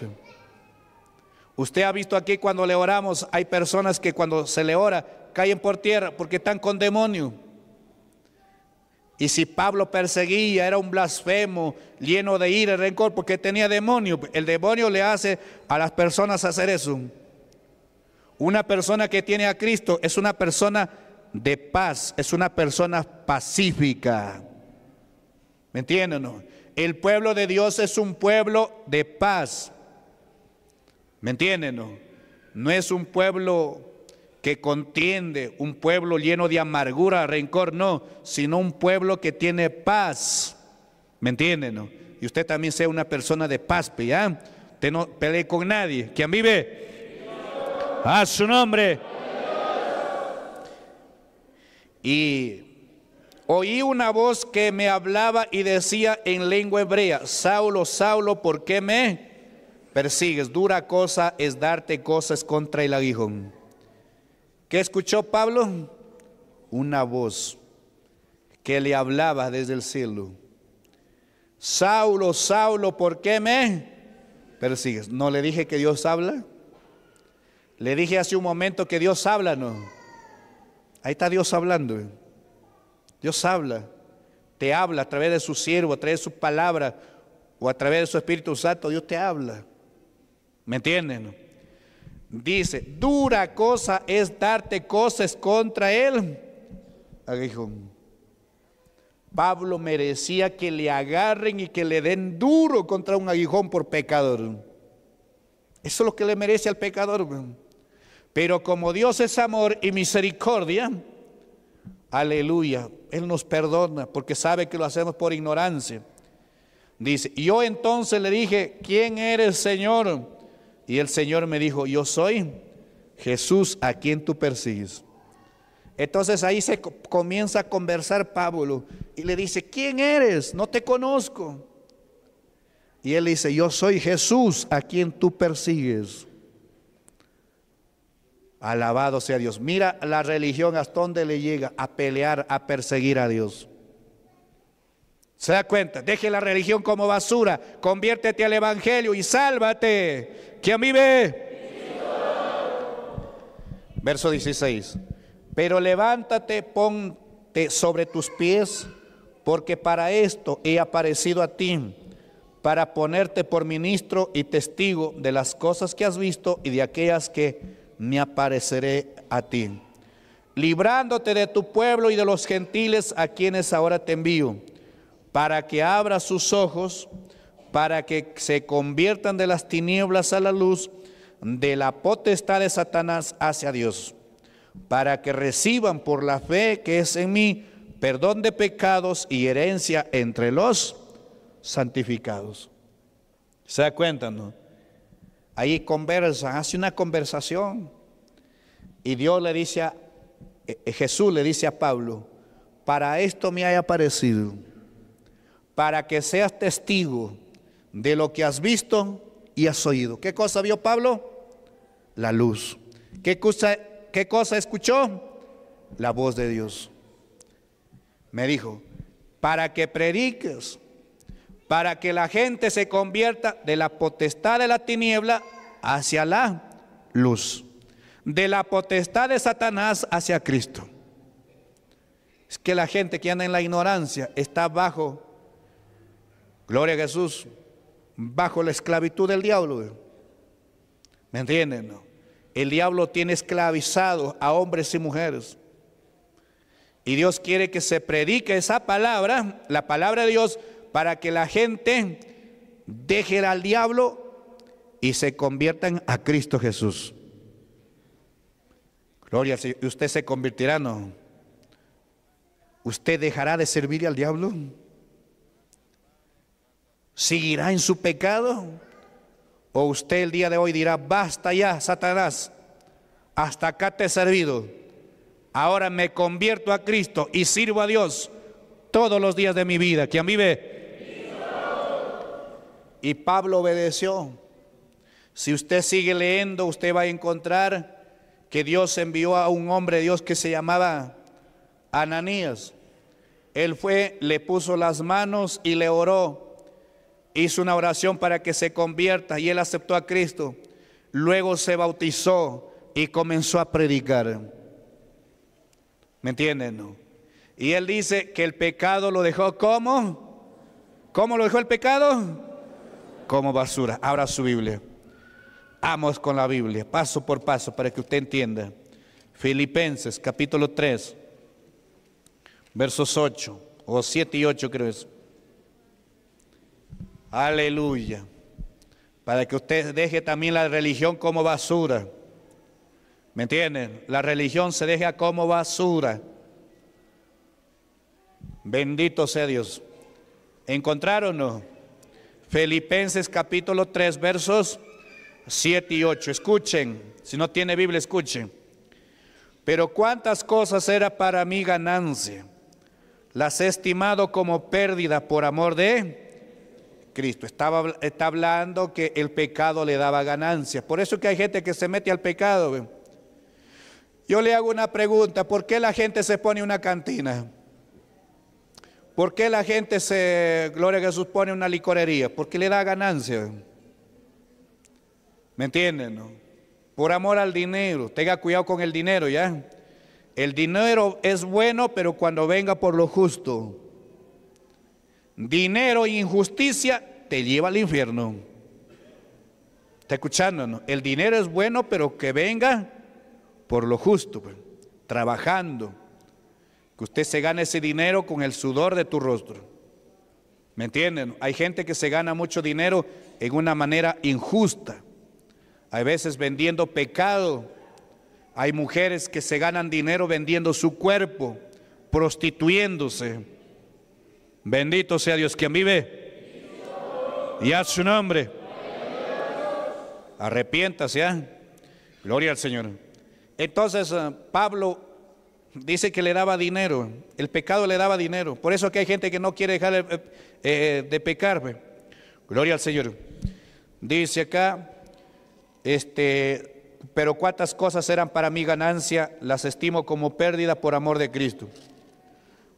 Usted ha visto aquí cuando le oramos, hay personas que cuando se le ora caen por tierra porque están con demonio. Y si Pablo perseguía, era un blasfemo, lleno de ira y rencor, porque tenía demonio. El demonio le hace a las personas hacer eso. Una persona que tiene a Cristo es una persona de paz, es una persona pacífica. ¿Me entienden? El pueblo de Dios es un pueblo de paz. ¿Me entienden? No? no es un pueblo que contiende, un pueblo lleno de amargura, rencor, no, sino un pueblo que tiene paz. ¿Me entienden? Y usted también sea una persona de paz, pues, ¿ya? Usted no pelee con nadie. ¿Quién vive? A su nombre. Y oí una voz que me hablaba y decía en lengua hebrea, Saulo, Saulo, ¿por qué me persigues. Dura cosa es darte cosas contra el aguijón. ¿Qué escuchó Pablo? Una voz que le hablaba desde el cielo. Saulo, Saulo, ¿por qué me persigues? ¿No le dije que Dios habla? Le dije hace un momento que Dios habla, ¿no? Ahí está Dios hablando. Dios habla. Te habla a través de su siervo, a través de su palabra o a través de su Espíritu Santo. Dios te habla. ¿Me entienden? Dice, dura cosa es darte cosas contra él. Aguijón. Pablo merecía que le agarren y que le den duro contra un aguijón por pecador. Eso es lo que le merece al pecador. Pero como Dios es amor y misericordia, aleluya, Él nos perdona porque sabe que lo hacemos por ignorancia. Dice, yo entonces le dije, ¿quién eres Señor? Y el Señor me dijo, yo soy Jesús a quien tú persigues. Entonces ahí se comienza a conversar Pablo y le dice, ¿quién eres? No te conozco. Y él dice, yo soy Jesús a quien tú persigues. Alabado sea Dios. Mira la religión hasta dónde le llega a pelear, a perseguir a Dios. ¿Se da cuenta? Deje la religión como basura, conviértete al Evangelio y sálvate. ¿Quién vive? Verso 16. Pero levántate, ponte sobre tus pies, porque para esto he aparecido a ti, para ponerte por ministro y testigo de las cosas que has visto y de aquellas que me apareceré a ti, librándote de tu pueblo y de los gentiles a quienes ahora te envío, para que abra sus ojos para que se conviertan de las tinieblas a la luz, de la potestad de Satanás hacia Dios, para que reciban por la fe que es en mí perdón de pecados y herencia entre los santificados. ¿Se da cuenta, no? Ahí conversan. hace una conversación. Y Dios le dice a, eh, Jesús le dice a Pablo, para esto me haya aparecido, para que seas testigo de lo que has visto y has oído. ¿Qué cosa vio Pablo? La luz. ¿Qué cosa, escuchó? La voz de Dios. Me dijo, para que prediques, para que la gente se convierta de la potestad de la tiniebla hacia la luz, de la potestad de Satanás hacia Cristo. Es que la gente que anda en la ignorancia está bajo, gloria a Jesús, bajo la esclavitud del diablo. ¿Me entienden? El diablo tiene esclavizado a hombres y mujeres. Y Dios quiere que se predique esa palabra, la palabra de Dios, para que la gente deje al diablo y se conviertan a Cristo Jesús. Gloria, si usted se convertirá, no. Usted dejará de servir al diablo. ¿Seguirá en su pecado? ¿O usted el día de hoy dirá, basta ya, Satanás, hasta acá te he servido, ahora me convierto a Cristo y sirvo a Dios todos los días de mi vida? ¿Quién vive? Y Pablo obedeció. Si usted sigue leyendo, usted va a encontrar que Dios envió a un hombre Dios que se llamaba Ananías. Él fue, le puso las manos y le oró hizo una oración para que se convierta y él aceptó a Cristo. Luego se bautizó y comenzó a predicar. ¿Me entienden? Y él dice que el pecado lo dejó como. ¿Cómo lo dejó el pecado? Como basura. Abra su Biblia. Vamos con la Biblia, paso por paso, para que usted entienda. Filipenses capítulo 3, versos 8 o 7 y 8 creo es. Aleluya. Para que usted deje también la religión como basura. ¿Me entienden? La religión se deja como basura. Bendito sea Dios. ¿Encontraron Filipenses capítulo 3 versos 7 y 8. Escuchen, si no tiene Biblia, escuchen. Pero cuántas cosas era para mí ganancia, las he estimado como pérdida por amor de Cristo. Estaba, está hablando que el pecado le daba ganancias. Por eso que hay gente que se mete al pecado. Yo le hago una pregunta, ¿por qué la gente se pone una cantina? ¿Por qué la gente se, gloria a Jesús, pone una licorería? Porque le da ganancia ¿Me entienden? Por amor al dinero, tenga cuidado con el dinero, ¿ya? El dinero es bueno, pero cuando venga por lo justo dinero e injusticia te lleva al infierno. Está escuchando, El dinero es bueno, pero que venga por lo justo, pues, trabajando. Que usted se gane ese dinero con el sudor de tu rostro. ¿Me entienden? Hay gente que se gana mucho dinero en una manera injusta. Hay veces vendiendo pecado. Hay mujeres que se ganan dinero vendiendo su cuerpo, prostituyéndose. Bendito sea Dios quien vive. Y haz su nombre. Arrepiéntase. ¿eh? Gloria al Señor. Entonces ah, Pablo dice que le daba dinero. El pecado le daba dinero. Por eso que hay gente que no quiere dejar de eh, eh, pecar. Pues. Gloria al Señor. Dice acá, este, pero cuántas cosas eran para mi ganancia, las estimo como pérdida por amor de Cristo.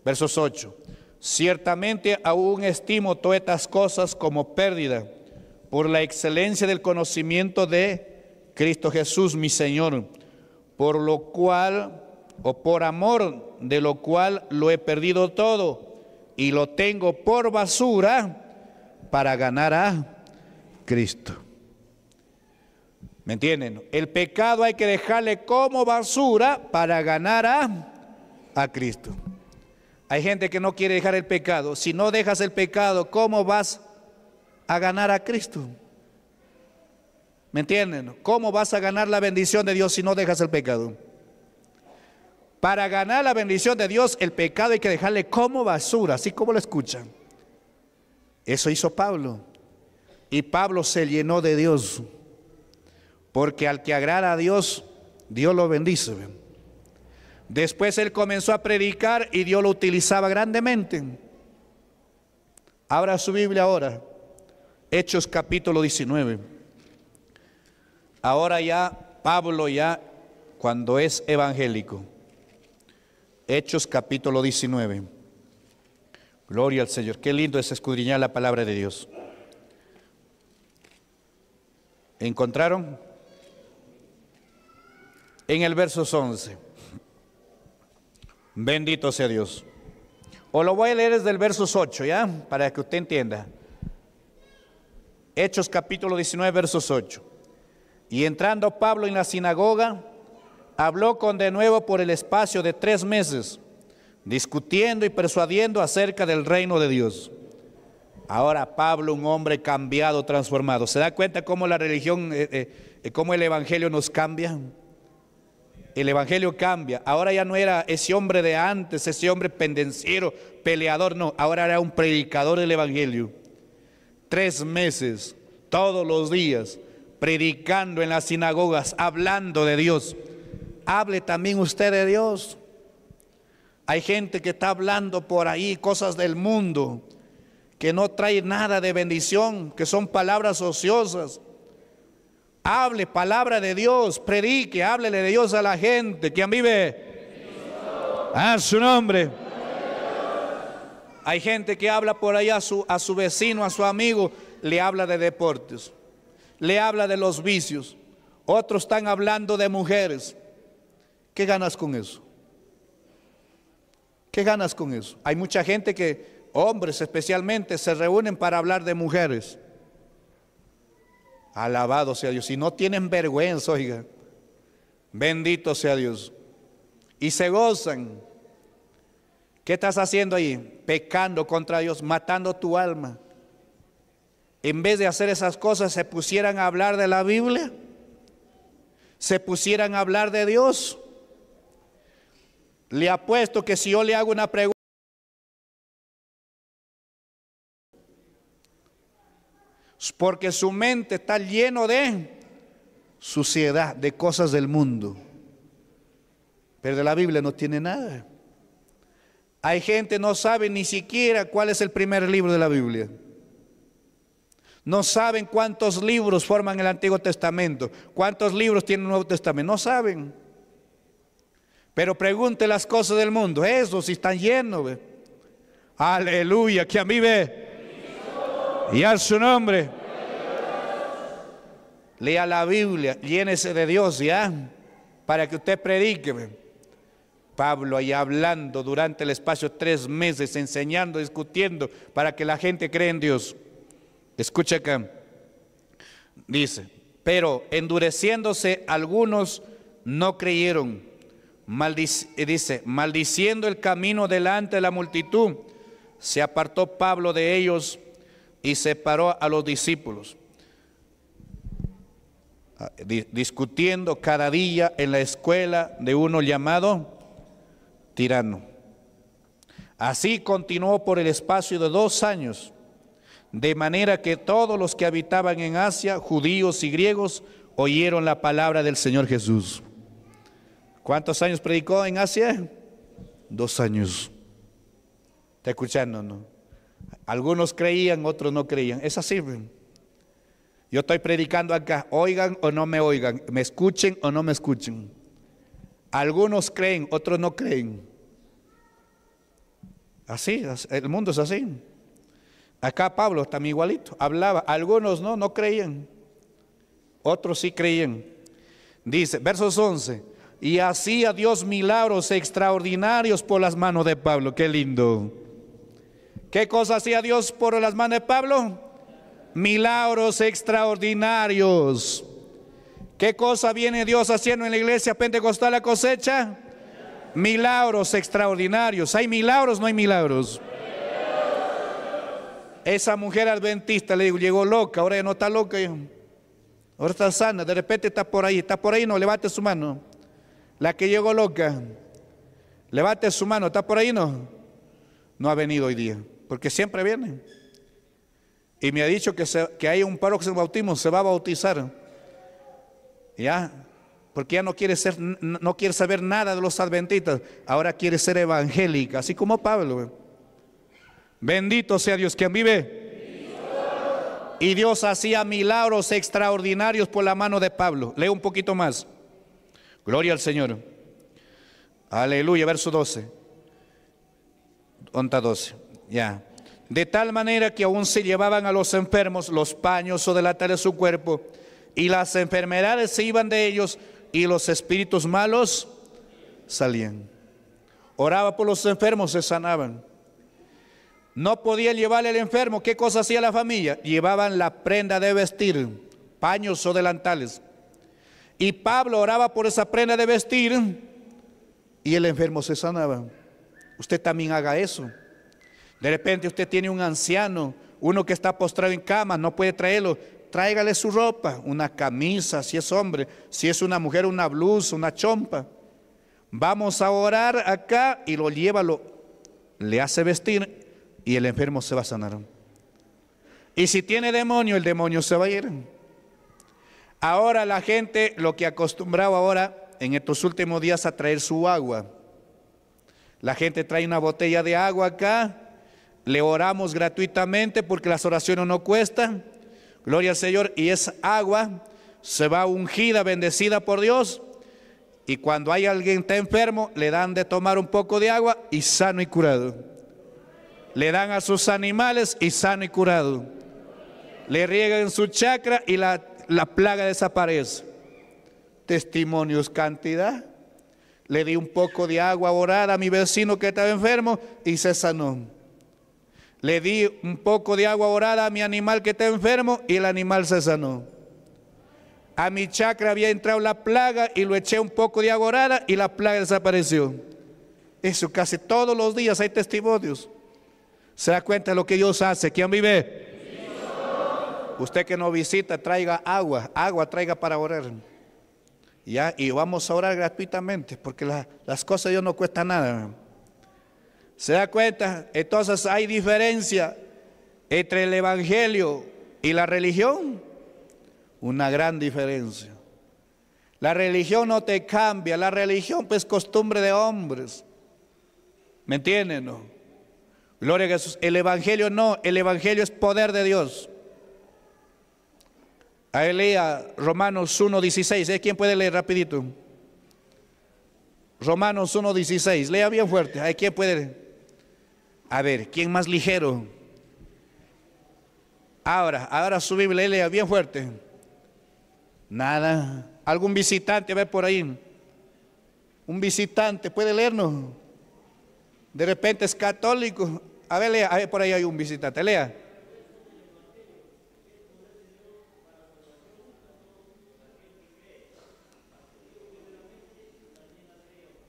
Versos 8. Ciertamente aún estimo todas estas cosas como pérdida por la excelencia del conocimiento de Cristo Jesús, mi Señor, por lo cual, o por amor de lo cual lo he perdido todo y lo tengo por basura para ganar a Cristo. ¿Me entienden? El pecado hay que dejarle como basura para ganar a, Cristo. Hay gente que no quiere dejar el pecado. Si no dejas el pecado, ¿cómo vas a ganar a Cristo? ¿Me entienden? ¿Cómo vas a ganar la bendición de Dios si no dejas el pecado? Para ganar la bendición de Dios, el pecado hay que dejarle como basura, así como lo escuchan. Eso hizo Pablo. Y Pablo se llenó de Dios. Porque al que agrada a Dios, Dios lo bendice. Después él comenzó a predicar y Dios lo utilizaba grandemente. Abra su Biblia ahora, Hechos capítulo 19. Ahora ya, Pablo ya, cuando es evangélico. Hechos capítulo 19. Gloria al Señor. Qué lindo es escudriñar la palabra de Dios. ¿Encontraron? En el verso 11. Bendito sea Dios. O lo voy a leer desde el versos 8, ¿ya? Para que usted entienda. Hechos capítulo 19, versos 8. Y entrando Pablo en la sinagoga, habló con de nuevo por el espacio de tres meses, discutiendo y persuadiendo acerca del reino de Dios. Ahora Pablo, un hombre cambiado, transformado. ¿Se da cuenta cómo la religión, eh, eh, cómo el Evangelio nos cambia? El Evangelio cambia. Ahora ya no era ese hombre de antes, ese hombre pendenciero, peleador, no. Ahora era un predicador del Evangelio. Tres meses, todos los días, predicando en las sinagogas, hablando de Dios. Hable también usted de Dios. Hay gente que está hablando por ahí cosas del mundo, que no trae nada de bendición, que son palabras ociosas Hable palabra de Dios, predique, háblele de Dios a la gente. ¿Quién vive? A su nombre. Hay gente que habla por allá su, a su vecino, a su amigo, le habla de deportes, le habla de los vicios. Otros están hablando de mujeres. ¿Qué ganas con eso? ¿Qué ganas con eso? Hay mucha gente que, hombres especialmente, se reúnen para hablar de mujeres. Alabado sea Dios. Si no tienen vergüenza, oiga, bendito sea Dios. Y se gozan. ¿Qué estás haciendo ahí? Pecando contra Dios, matando tu alma. En vez de hacer esas cosas, se pusieran a hablar de la Biblia. Se pusieran a hablar de Dios. Le apuesto que si yo le hago una pregunta, porque su mente está lleno de suciedad, de cosas del mundo. Pero de la Biblia no tiene nada. Hay gente que no sabe ni siquiera cuál es el primer libro de la Biblia. No saben cuántos libros forman el Antiguo Testamento, cuántos libros tiene el Nuevo Testamento, no saben. Pero pregunte las cosas del mundo, eso sí están llenos. Aleluya, que a mí ve y a su nombre. Lea la Biblia, llénese de Dios ya, para que usted predique. Pablo ahí hablando durante el espacio tres meses, enseñando, discutiendo, para que la gente cree en Dios. Escucha acá. Dice, pero endureciéndose algunos no creyeron. Eh, dice, maldiciendo el camino delante de la multitud, se apartó Pablo de ellos y separó a los discípulos, ah, discutiendo cada día en la escuela de uno llamado tirano. Así continuó por el espacio de dos años, de manera que todos los que habitaban en Asia, judíos y griegos, oyeron la palabra del Señor Jesús. ¿Cuántos años predicó en Asia? Dos años. ¿Está escuchando, no? Algunos creían, otros no creían. Es así. Yo estoy predicando acá, oigan o no me oigan, me escuchen o no me escuchen. Algunos creen, otros no creen. Así, el mundo es así. Acá Pablo también igualito, hablaba, algunos no, no creían, otros sí creían. Dice, versos 11, y hacía Dios milagros extraordinarios por las manos de Pablo, qué lindo. ¿Qué cosa hacía Dios por las manos de Pablo? Milagros extraordinarios. ¿Qué cosa viene Dios haciendo en la iglesia pentecostal la cosecha? Milagros extraordinarios. ¿Hay milagros no hay milagros? Esa mujer adventista le digo, llegó loca, ahora ya no está loca. Ahora está sana, de repente está por ahí, está por ahí, no, levante su mano. La que llegó loca, levante su mano, está por ahí, no. No ha venido hoy día porque siempre viene. Y me ha dicho que, que hay un paro bautismo, se va a bautizar. ¿Ya? Porque ya no quiere, ser, no quiere saber nada de los adventistas, ahora quiere ser evangélica, así como Pablo. Bendito sea Dios quien vive. Y Dios hacía milagros extraordinarios por la mano de Pablo. lee un poquito más. Gloria al Señor. Aleluya, verso 12. Onta 12. Ya. De tal manera que aún se llevaban a los enfermos los paños o delantales de su cuerpo, y las enfermedades se iban de ellos, y los espíritus malos salían. Oraba por los enfermos, se sanaban. No podía llevarle el enfermo. ¿Qué cosa hacía la familia? Llevaban la prenda de vestir, paños o delantales. Y Pablo oraba por esa prenda de vestir y el enfermo se sanaba. Usted también haga eso. De repente usted tiene un anciano, uno que está postrado en cama, no puede traerlo. Tráigale su ropa, una camisa, si es hombre, si es una mujer, una blusa, una chompa. Vamos a orar acá y lo llévalo le hace vestir y el enfermo se va a sanar. Y si tiene demonio, el demonio se va a ir. Ahora la gente lo que acostumbraba ahora en estos últimos días a traer su agua. La gente trae una botella de agua acá le oramos gratuitamente porque las oraciones no cuestan. Gloria al Señor. Y es agua, se va ungida, bendecida por Dios. Y cuando hay alguien está enfermo, le dan de tomar un poco de agua y sano y curado. Le dan a sus animales y sano y curado. Le riegan su chakra y la, plaga desaparece. Testimonios, cantidad. Le di un poco de agua orar a mi vecino que estaba enfermo y se sanó. Le di un poco de agua orada a mi animal que está enfermo y el animal se sanó. A mi chacra había entrado la plaga y lo eché un poco de agua orada y la plaga desapareció. Eso casi todos los días hay testimonios. Se da cuenta de lo que Dios hace. ¿Quién vive? Usted que no visita, traiga agua, agua traiga para orar. ¿Ya? Y vamos a orar gratuitamente, porque las cosas de Dios no cuestan nada. ¿Se da cuenta? Entonces hay diferencia entre el Evangelio y la religión. Una gran diferencia. La religión no te cambia, la religión pues costumbre de hombres. ¿Me entienden? No? Gloria a Jesús. El Evangelio no, el Evangelio es poder de Dios. Ahí lea Romanos 1.16, ¿eh? ¿quién puede leer rapidito? Romanos 1.16, lea bien fuerte, hay quién puede leer? A ver, ¿quién más ligero? Ahora, ahora su Biblia lea bien fuerte. Nada. ¿Algún visitante? A ver por ahí. Un visitante, ¿puede leernos? De repente es católico. A ver, lea, a ver, por ahí hay un visitante. Lea.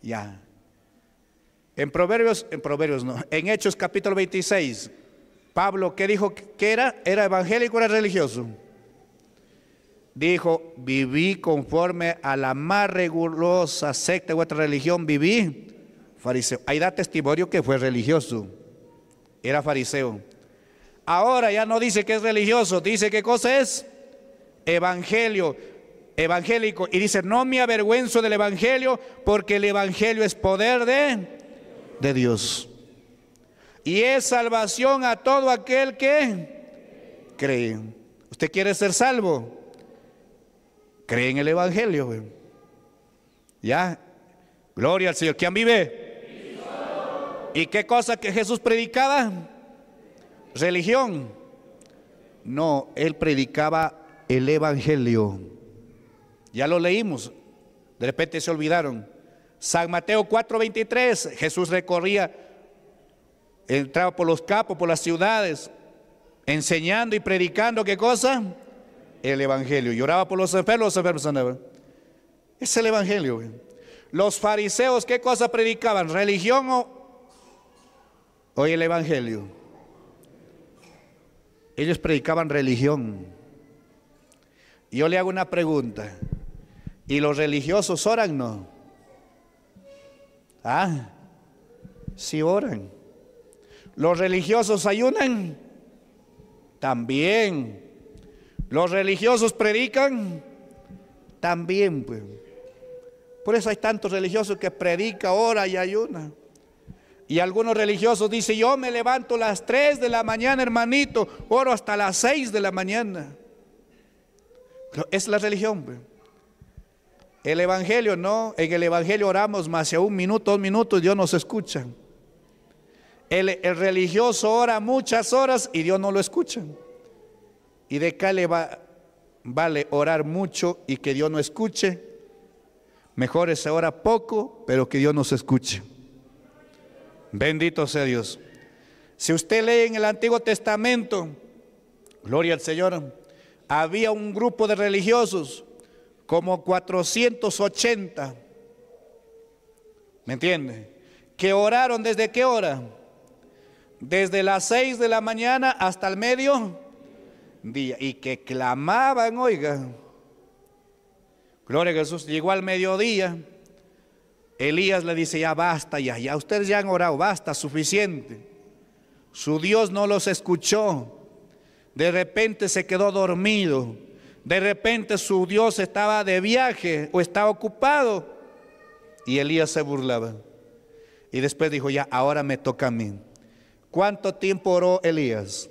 Ya. En Proverbios, en Proverbios no, en Hechos capítulo 26, Pablo, ¿qué dijo que era? ¿Era evangélico era religioso? Dijo, viví conforme a la más rigurosa secta de vuestra religión, viví fariseo. Ahí da testimonio que fue religioso, era fariseo. Ahora ya no dice que es religioso, dice qué cosa es evangelio, evangélico. Y dice, no me avergüenzo del evangelio porque el evangelio es poder de de Dios. Y es salvación a todo aquel que cree. ¿Usted quiere ser salvo? Cree en el Evangelio. Ya. Gloria al Señor. ¿Quién vive? ¿Y qué cosa que Jesús predicaba? Religión. No, él predicaba el Evangelio. Ya lo leímos. De repente se olvidaron. San Mateo 4:23, Jesús recorría, entraba por los capos, por las ciudades, enseñando y predicando, ¿qué cosa? El Evangelio. Lloraba por los enfermos, los enfermos Es el Evangelio. Los fariseos, ¿qué cosa predicaban? ¿Religión o, o el Evangelio? Ellos predicaban religión. Yo le hago una pregunta. ¿Y los religiosos oran no? ¿Ah? Si oran. Los religiosos ayunan. También. Los religiosos predican. También, pues. Por eso hay tantos religiosos que predica, ora y ayuna. Y algunos religiosos dicen, yo me levanto a las 3 de la mañana, hermanito, oro hasta las 6 de la mañana. Es la religión. Pues. El Evangelio no, en el Evangelio oramos más de un minuto, dos minutos, Dios nos escucha. El, religioso ora muchas horas y Dios no lo escucha. ¿Y de qué le va, vale orar mucho y que Dios no escuche? Mejor es ora poco, pero que Dios nos escuche. Bendito sea Dios. Si usted lee en el Antiguo Testamento, gloria al Señor, había un grupo de religiosos como 480, ¿me entiende? Que oraron desde qué hora? Desde las 6 de la mañana hasta el medio y que clamaban, oiga. Gloria a Jesús, llegó al mediodía. Elías le dice, ya basta, ya, ya, ustedes ya han orado, basta, suficiente. Su Dios no los escuchó. De repente se quedó dormido. De repente su Dios estaba de viaje o estaba ocupado. Y Elías se burlaba. Y después dijo, ya, ahora me toca a mí. ¿Cuánto tiempo oró Elías?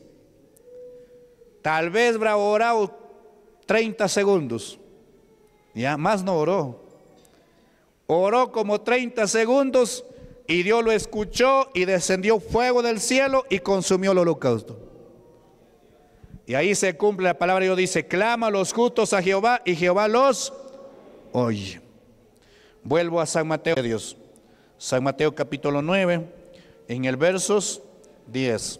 Tal vez habrá orado 30 segundos. Ya, más no oró. Oró como 30 segundos y Dios lo escuchó y descendió fuego del cielo y consumió el holocausto. Y ahí se cumple la palabra. Dios dice, clama a los justos a Jehová y Jehová los oye. Vuelvo a San Mateo de Dios. San Mateo capítulo 9, en el versos 10.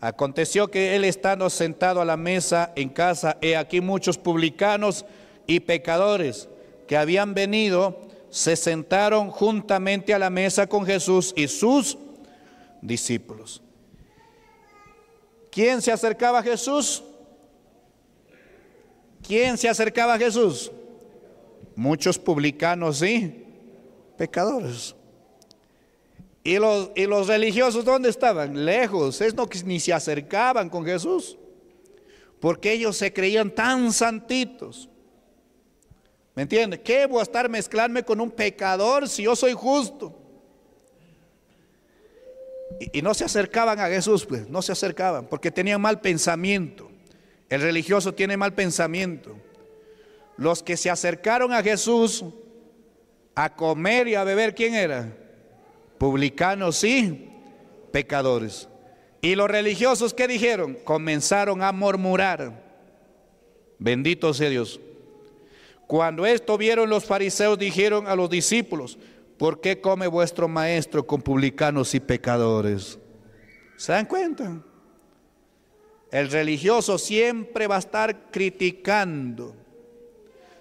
Aconteció que él estando sentado a la mesa en casa, he aquí muchos publicanos y pecadores que habían venido, se sentaron juntamente a la mesa con Jesús y sus discípulos. ¿Quién se acercaba a Jesús? ¿Quién se acercaba a Jesús? Muchos publicanos sí, pecadores. ¿Y los, los, religiosos dónde estaban? Lejos, es no ni se acercaban con Jesús, porque ellos se creían tan santitos. ¿Me entiende? ¿Qué voy a estar mezclarme con un pecador si yo soy justo? Y, no se acercaban a Jesús, pues, no se acercaban, porque tenían mal pensamiento. El religioso tiene mal pensamiento. Los que se acercaron a Jesús a comer y a beber, ¿quién era? Publicanos y pecadores. Y los religiosos, ¿qué dijeron? Comenzaron a murmurar. Bendito sea Dios. Cuando esto vieron los fariseos, dijeron a los discípulos, ¿por qué come vuestro maestro con publicanos y pecadores? ¿Se dan cuenta? El religioso siempre va a estar criticando,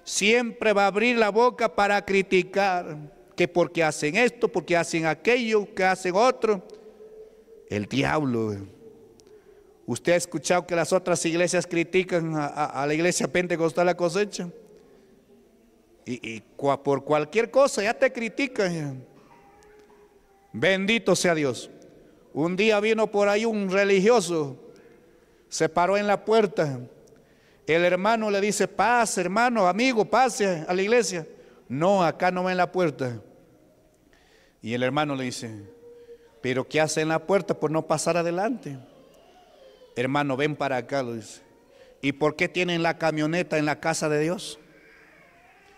siempre va a abrir la boca para criticar, que porque hacen esto, porque hacen aquello, que hacen otro. El diablo. Usted ha escuchado que las otras iglesias critican a, a la iglesia pentecostal la cosecha. Y, por cualquier cosa ya te critican. Bendito sea Dios. Un día vino por ahí un religioso, se paró en la puerta. El hermano le dice, pase hermano, amigo, pase a la iglesia. No, acá no va en la puerta. Y el hermano le dice, pero ¿qué hace en la puerta por no pasar adelante? Hermano, ven para acá, lo dice. ¿Y por qué tienen la camioneta en la casa de Dios?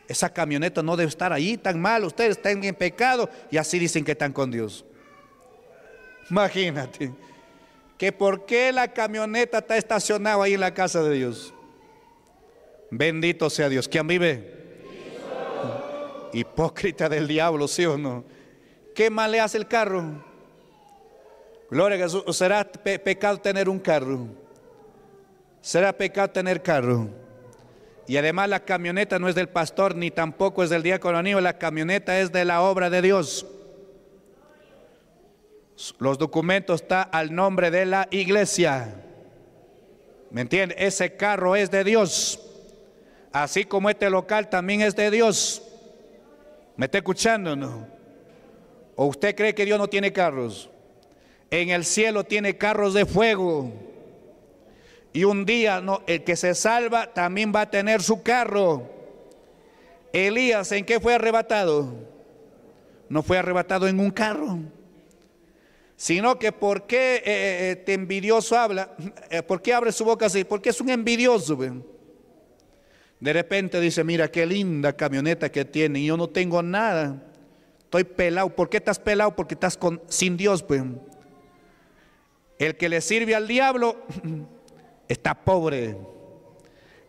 esa camioneta no debe estar ahí tan mal, ustedes están en pecado y así dicen que están con Dios. Imagínate, que por qué la camioneta está estacionada ahí en la casa de Dios. Bendito sea Dios. ¿Quién vive? Hipócrita del diablo, ¿sí o no? ¿Qué mal le hace el carro? Gloria a Jesús. ¿Será pecado tener un carro? ¿Será pecado tener carro? Y además la camioneta no es del pastor ni tampoco es del diácono Aníbal, la camioneta es de la obra de Dios. Los documentos están al nombre de la iglesia. ¿Me entiende? Ese carro es de Dios. Así como este local también es de Dios. ¿Me está escuchando no? ¿O usted cree que Dios no tiene carros? En el cielo tiene carros de fuego y un día el que se salva también va a tener su carro. Elías, ¿en qué fue arrebatado? No fue arrebatado en un carro. Sino que ¿por qué eh, eh, eh, este envidioso habla? ¿Por qué abre su boca así? Porque es un envidioso. De repente dice, mira qué linda camioneta que tiene y yo no tengo nada. Estoy pelado. ¿Por qué estás pelado? Porque estás con, sin Dios. El que le sirve al diablo está pobre.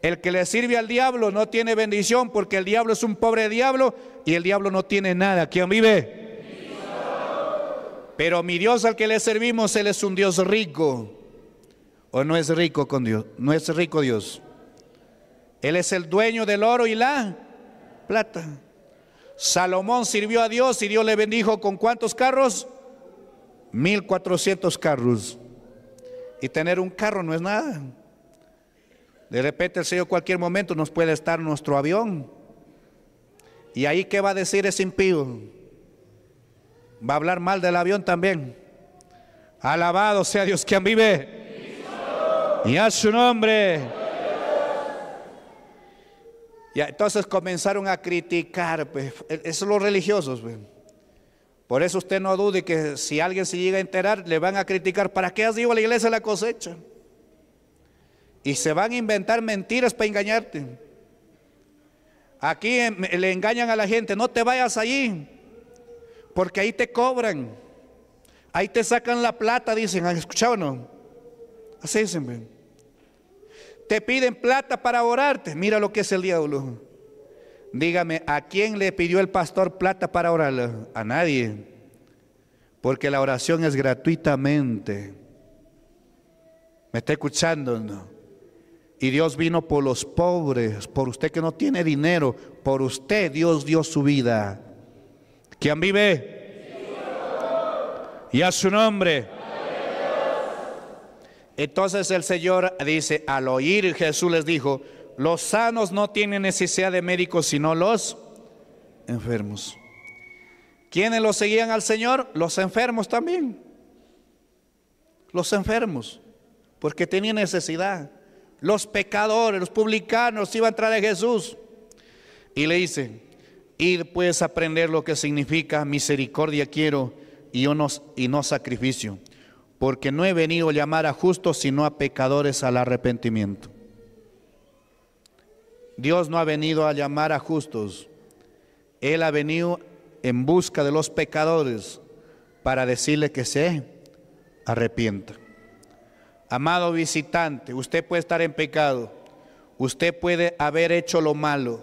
El que le sirve al diablo no tiene bendición porque el diablo es un pobre diablo y el diablo no tiene nada. ¿Quién vive? Pero mi Dios al que le servimos, Él es un Dios rico. ¿O no es rico con Dios? No es rico Dios. Él es el dueño del oro y la plata. Salomón sirvió a Dios y Dios le bendijo con cuántos carros? mil cuatrocientos carros y tener un carro no es nada. De repente el Señor cualquier momento nos puede estar nuestro avión. ¿Y ahí qué va a decir ese impío? Va a hablar mal del avión también. Alabado sea Dios quien vive. Y a su nombre. Y entonces comenzaron a criticar, pues, eso los religiosos. güey. Pues. Por eso usted no dude que si alguien se llega a enterar, le van a criticar, ¿para qué has ido a la iglesia la cosecha? Y se van a inventar mentiras para engañarte. Aquí em, le engañan a la gente, no te vayas allí, porque ahí te cobran, ahí te sacan la plata, dicen, ¿han escuchado o no? Así dicen, te piden plata para orarte, mira lo que es el diablo. Dígame, ¿a quién le pidió el pastor plata para orar? A nadie. Porque la oración es gratuitamente. ¿Me está escuchando? Y Dios vino por los pobres, por usted que no tiene dinero, por usted Dios dio su vida. ¿Quién vive? Y a su nombre. Entonces el Señor dice, al oír Jesús les dijo, los sanos no tienen necesidad de médicos, sino los enfermos. ¿Quiénes lo seguían al Señor? Los enfermos también. Los enfermos, porque tenían necesidad. Los pecadores, los publicanos iban a entrar a Jesús. Y le dice, Y puedes aprender lo que significa misericordia quiero y, y no sacrificio, porque no he venido a llamar a justos, sino a pecadores al arrepentimiento. Dios no ha venido a llamar a justos, Él ha venido en busca de los pecadores para decirle que se arrepienta. Amado visitante, usted puede estar en pecado, usted puede haber hecho lo malo.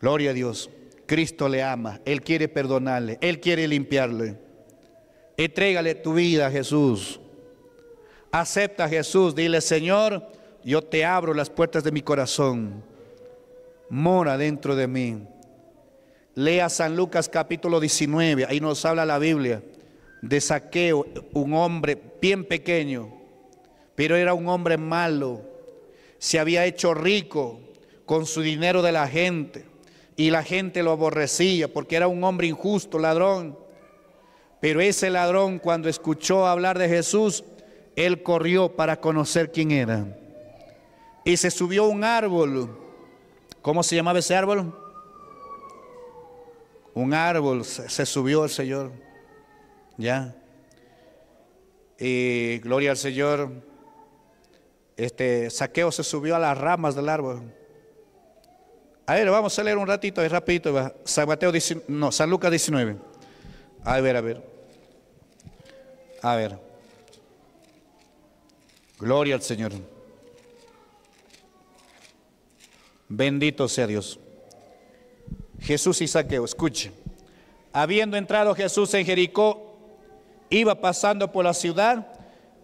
Gloria a Dios, Cristo le ama, Él quiere perdonarle, Él quiere limpiarle. Entrégale tu vida a Jesús. Acepta a Jesús, dile Señor, yo te abro las puertas de mi corazón. Mora dentro de mí. Lea San Lucas capítulo 19, ahí nos habla la Biblia de Saqueo, un hombre bien pequeño, pero era un hombre malo. Se había hecho rico con su dinero de la gente y la gente lo aborrecía porque era un hombre injusto, ladrón. Pero ese ladrón cuando escuchó hablar de Jesús, él corrió para conocer quién era y se subió un árbol. ¿Cómo se llamaba ese árbol? Un árbol se subió el Señor. ¿Ya? Y gloria al Señor. Este saqueo se subió a las ramas del árbol. A ver, vamos a leer un ratito, es rapidito. San Mateo 19, no, San Lucas 19. A ver, a ver. A ver. Gloria al Señor. Bendito sea Dios. Jesús y Saqueo, escuche. Habiendo entrado Jesús en Jericó, iba pasando por la ciudad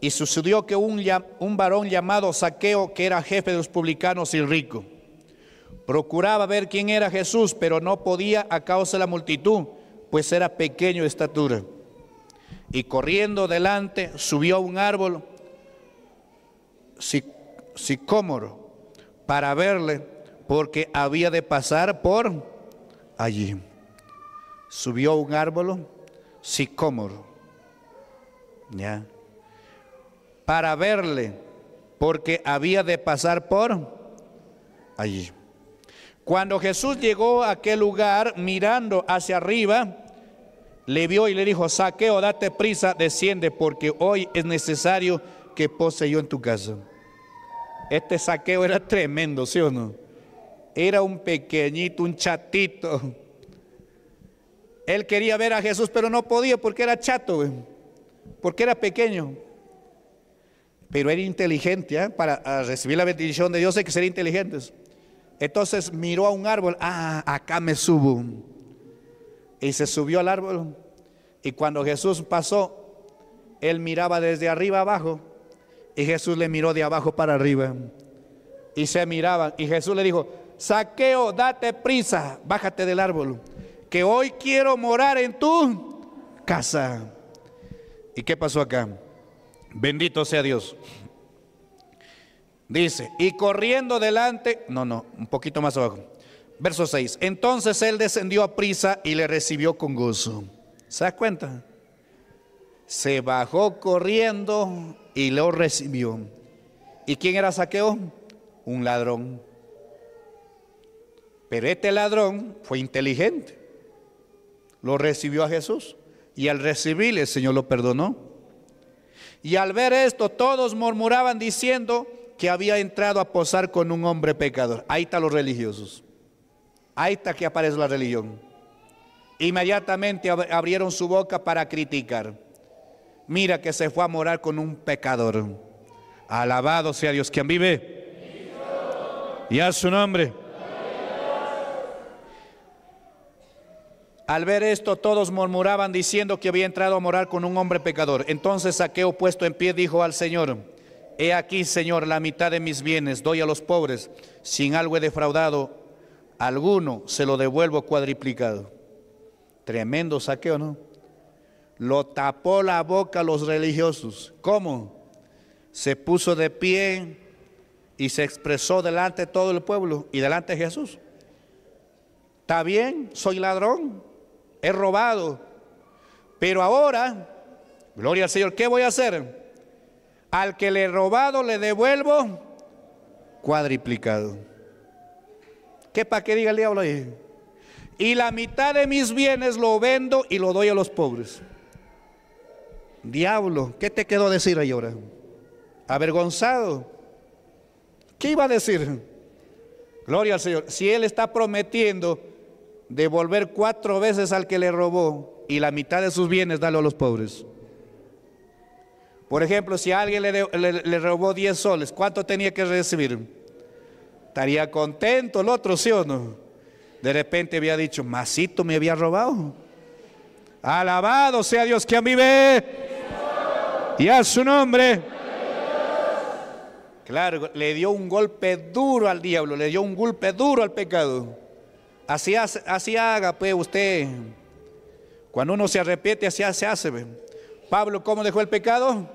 y sucedió que un, un varón llamado Saqueo, que era jefe de los publicanos y rico, procuraba ver quién era Jesús, pero no podía a causa de la multitud, pues era pequeño de estatura. Y corriendo delante, subió a un árbol sicómoro para verle porque había de pasar por allí. Subió un árbol sicómoro, ¿ya? Para verle, porque había de pasar por allí. Cuando Jesús llegó a aquel lugar, mirando hacia arriba, le vio y le dijo, saqueo, date prisa, desciende, porque hoy es necesario que poseyó en tu casa. Este saqueo era tremendo, ¿sí o no? Era un pequeñito, un chatito. Él quería ver a Jesús, pero no podía porque era chato, porque era pequeño. Pero era inteligente, ¿eh? para recibir la bendición de Dios hay que ser inteligentes. Entonces miró a un árbol, ah, acá me subo. Y se subió al árbol. Y cuando Jesús pasó, él miraba desde arriba abajo y Jesús le miró de abajo para arriba. Y se miraban y Jesús le dijo, saqueo, date prisa, bájate del árbol, que hoy quiero morar en tu casa. ¿Y qué pasó acá? Bendito sea Dios. Dice, y corriendo delante, no, no, un poquito más abajo. Verso 6. Entonces él descendió a prisa y le recibió con gozo. ¿Se das cuenta? Se bajó corriendo y lo recibió. ¿Y quién era Saqueo? Un ladrón. Pero este ladrón fue inteligente. Lo recibió a Jesús. Y al recibirle, el Señor lo perdonó. Y al ver esto, todos murmuraban diciendo que había entrado a posar con un hombre pecador. Ahí están los religiosos. Ahí está que aparece la religión. Inmediatamente abrieron su boca para criticar. Mira que se fue a morar con un pecador. Alabado sea Dios quien vive. Y a su nombre. Al ver esto, todos murmuraban diciendo que había entrado a morar con un hombre pecador. Entonces Saqueo, puesto en pie, dijo al Señor, He aquí, Señor, la mitad de mis bienes doy a los pobres, sin algo he defraudado, alguno se lo devuelvo cuadriplicado. Tremendo saqueo, ¿no? Lo tapó la boca a los religiosos. ¿Cómo? Se puso de pie y se expresó delante de todo el pueblo y delante de Jesús. ¿Está bien? Soy ladrón he robado, pero ahora, gloria al Señor, ¿qué voy a hacer? Al que le he robado le devuelvo cuadriplicado. ¿Qué para qué diga el diablo ahí? Y la mitad de mis bienes lo vendo y lo doy a los pobres. Diablo, ¿qué te quedó decir ahí ahora? Avergonzado. ¿Qué iba a decir? Gloria al Señor. Si Él está prometiendo devolver cuatro veces al que le robó y la mitad de sus bienes darlo a los pobres. Por ejemplo, si alguien le, le robó 10 soles, ¿cuánto tenía que recibir? Estaría contento el otro, ¿sí o no? De repente había dicho, Masito me había robado. Alabado sea Dios que a mí ve. Y a su nombre. Claro, le dio un golpe duro al diablo, le dio un golpe duro al pecado. Así, así haga, pues usted. Cuando uno se arrepiente, así se hace. Pues. Pablo, ¿cómo dejó el pecado?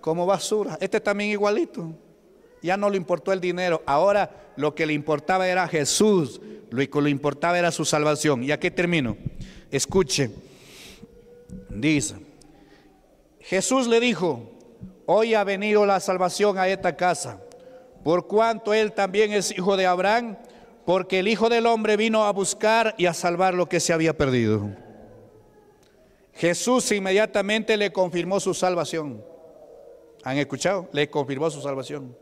Como basura. Este también igualito. Ya no le importó el dinero. Ahora lo que le importaba era Jesús. Lo que le importaba era su salvación. Y aquí termino. Escuche. Dice. Jesús le dijo, hoy ha venido la salvación a esta casa, por cuanto él también es hijo de Abraham, porque el Hijo del Hombre vino a buscar y a salvar lo que se había perdido. Jesús inmediatamente le confirmó su salvación. ¿Han escuchado? Le confirmó su salvación.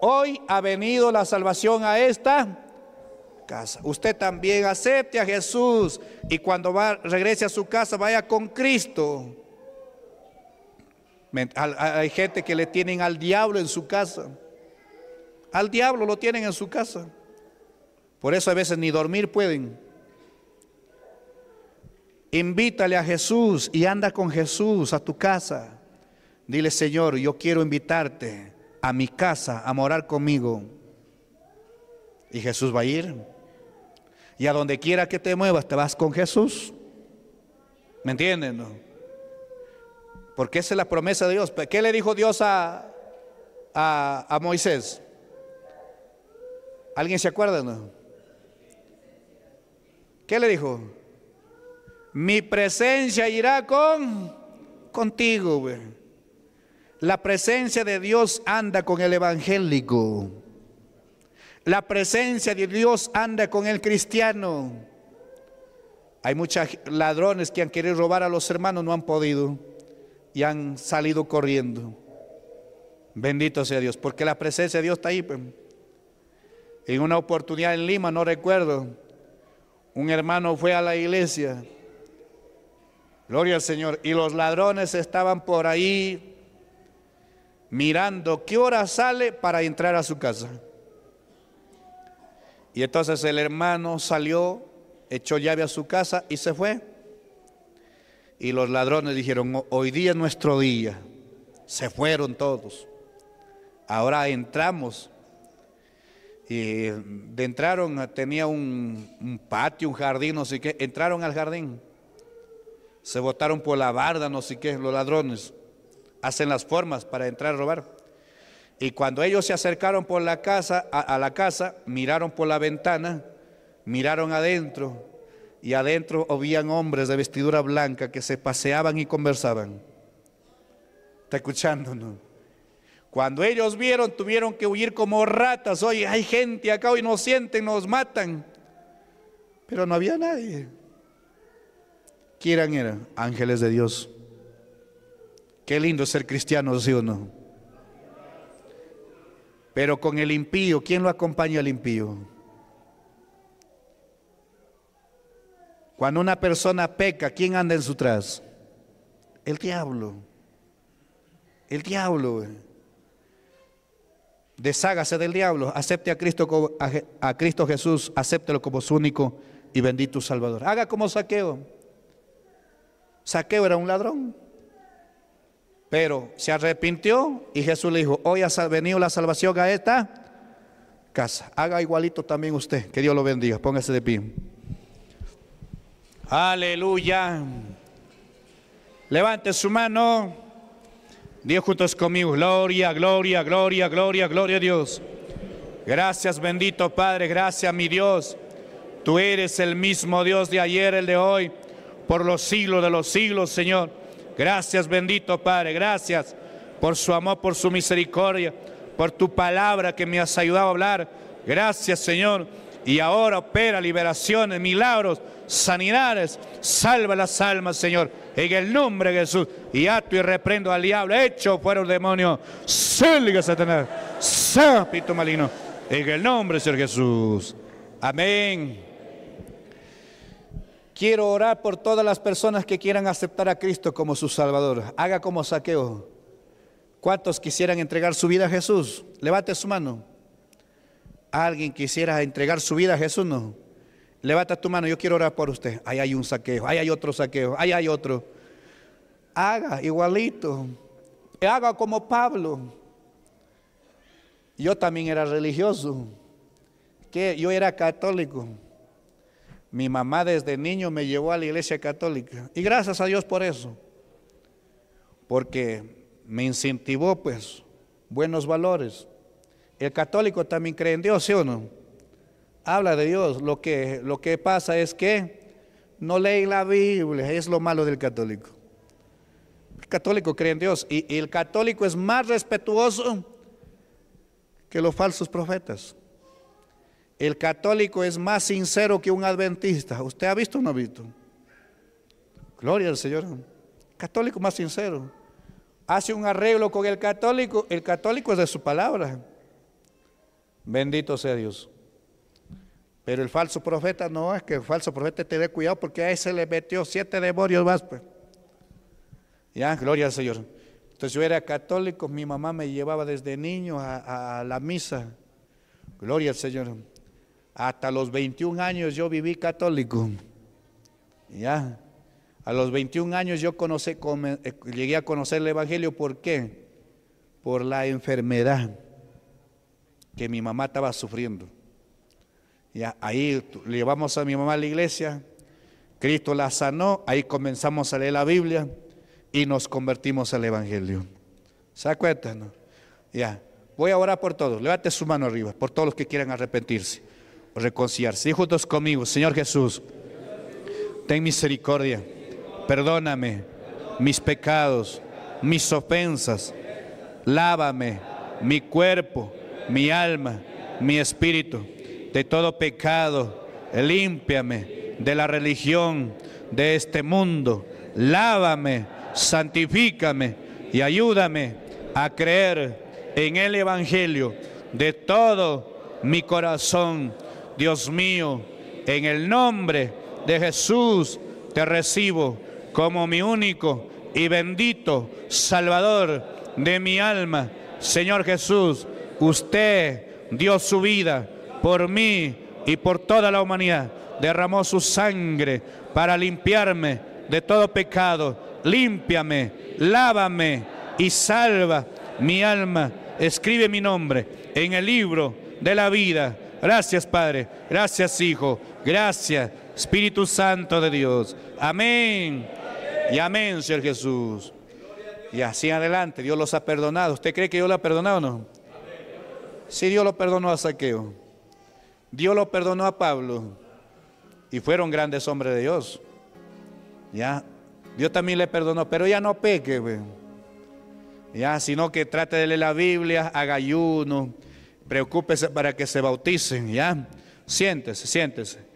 Hoy ha venido la salvación a esta casa. Usted también acepte a Jesús y cuando regrese a su casa vaya con Cristo. Hay gente que le tienen al diablo en su casa. Al diablo lo tienen en su casa. Por eso a veces ni dormir pueden. Invítale a Jesús y anda con Jesús a tu casa. Dile, Señor, yo quiero invitarte a mi casa a morar conmigo. Y Jesús va a ir. Y a donde quiera que te muevas, te vas con Jesús. ¿Me entienden? Porque esa es la promesa de Dios. ¿Qué le dijo Dios a, a Moisés? ¿Alguien se acuerda? No? ¿Qué le dijo? Mi presencia irá con contigo. Güey. La presencia de Dios anda con el evangélico. La presencia de Dios anda con el cristiano. Hay muchos ladrones que han querido robar a los hermanos, no han podido y han salido corriendo. Bendito sea Dios, porque la presencia de Dios está ahí. Pues. En una oportunidad en Lima, no recuerdo, un hermano fue a la iglesia, gloria al Señor, y los ladrones estaban por ahí mirando qué hora sale para entrar a su casa. Y entonces el hermano salió, echó llave a su casa y se fue. Y los ladrones dijeron, hoy día es nuestro día. Se fueron todos. Ahora entramos y eh, de entraron, ah, tenía un, patio, un jardín, no sé qué, entraron al jardín, se botaron por la barda, no sé qué, los ladrones, hacen las formas para entrar a robar. Y cuando ellos se acercaron por la casa, a, la casa, miraron por la ventana, miraron adentro, y adentro oían hombres de vestidura blanca que se paseaban y conversaban. ¿Está escuchando? No? Cuando ellos vieron, tuvieron que huir como ratas. Oye, hay gente acá, hoy nos sienten, nos matan. Pero no había nadie. ¿Quién eran? Ángeles de Dios. Qué lindo ser cristiano, ¿sí o no? Pero con el impío, ¿quién lo acompaña al impío? Cuando una persona peca, ¿quién anda en su tras? El diablo. El diablo deshágase del diablo, acepte a Cristo, a Cristo Jesús, acéptelo como su único y bendito Salvador. Haga como saqueo. Saqueo era un ladrón, pero se arrepintió y Jesús le dijo, hoy ha venido la salvación a esta casa. Haga igualito también usted, que Dios lo bendiga, póngase de pie. Aleluya. Levante su mano. Dios juntos conmigo, gloria, gloria, gloria, gloria, gloria a Dios. Gracias bendito Padre, gracias mi Dios. Tú eres el mismo Dios de ayer, el de hoy, por los siglos de los siglos, Señor. Gracias bendito Padre, gracias por su amor, por su misericordia, por tu palabra que me has ayudado a hablar. Gracias Señor. Y ahora opera liberaciones, milagros sanidades. Salva las almas, Señor. En el nombre de Jesús. Y ato y reprendo al diablo. Hecho fuera un demonio. Salga Satanás. Sápito maligno. En el nombre de Señor Jesús. Amén. Quiero orar por todas las personas que quieran aceptar a Cristo como su Salvador. Haga como saqueo. ¿Cuántos quisieran entregar su vida a Jesús? Levante su mano. ¿Alguien quisiera entregar su vida a Jesús? No. Levanta tu mano, yo quiero orar por usted. Ahí hay un saqueo, ahí hay otro saqueo, ahí hay otro. Haga igualito. Haga como Pablo. Yo también era religioso. Que yo era católico. Mi mamá desde niño me llevó a la iglesia católica. Y gracias a Dios por eso. Porque me incentivó, pues, buenos valores. El católico también cree en Dios, ¿sí o no? habla de Dios. Lo que, lo que pasa es que no lee la Biblia, es lo malo del católico. El católico cree en Dios y, y el católico es más respetuoso que los falsos profetas. El católico es más sincero que un adventista. ¿Usted ha visto o no ha visto? Gloria al Señor. Católico más sincero. Hace un arreglo con el católico. El católico es de su palabra. Bendito sea Dios. Pero el falso profeta no, es que el falso profeta te dé cuidado porque a ese le metió siete demonios más, pues. Ya, gloria al Señor. Entonces yo era católico, mi mamá me llevaba desde niño a, la misa. Gloria al Señor. Hasta los 21 años yo viví católico. Ya. A los 21 años yo conocí, eh, llegué a conocer el Evangelio. ¿Por qué? Por la enfermedad que mi mamá estaba sufriendo. Y ahí llevamos a mi mamá a la iglesia, Cristo la sanó, ahí comenzamos a leer la Biblia y nos convertimos al Evangelio. ¿Se acuerdan? No? Ya, voy a orar por todos, levante su mano arriba, por todos los que quieran arrepentirse o reconciliarse. Y juntos conmigo, Señor Jesús, ten misericordia, perdóname mis pecados, mis ofensas, lávame mi cuerpo, mi alma, mi espíritu de todo pecado, límpiame de la religión de este mundo, lávame, santifícame y ayúdame a creer en el Evangelio de todo mi corazón, Dios mío, en el nombre de Jesús te recibo como mi único y bendito Salvador de mi alma. Señor Jesús, usted dio su vida por mí y por toda la humanidad. Derramó su sangre para limpiarme de todo pecado. Límpiame, lávame y salva mi alma. Escribe mi nombre en el libro de la vida. Gracias Padre, gracias Hijo, gracias Espíritu Santo de Dios. Amén. Y amén, Señor Jesús. Y así adelante, Dios los ha perdonado. ¿Usted cree que Dios lo ha perdonado o no? Si sí, Dios lo perdonó a Saqueo. Dios lo perdonó a Pablo y fueron grandes hombres de Dios. Ya, Dios también le perdonó, pero ya no peque, Ya, sino que trate de leer la Biblia, haga ayuno, preocúpese para que se bauticen, ya. Siéntese, siéntese.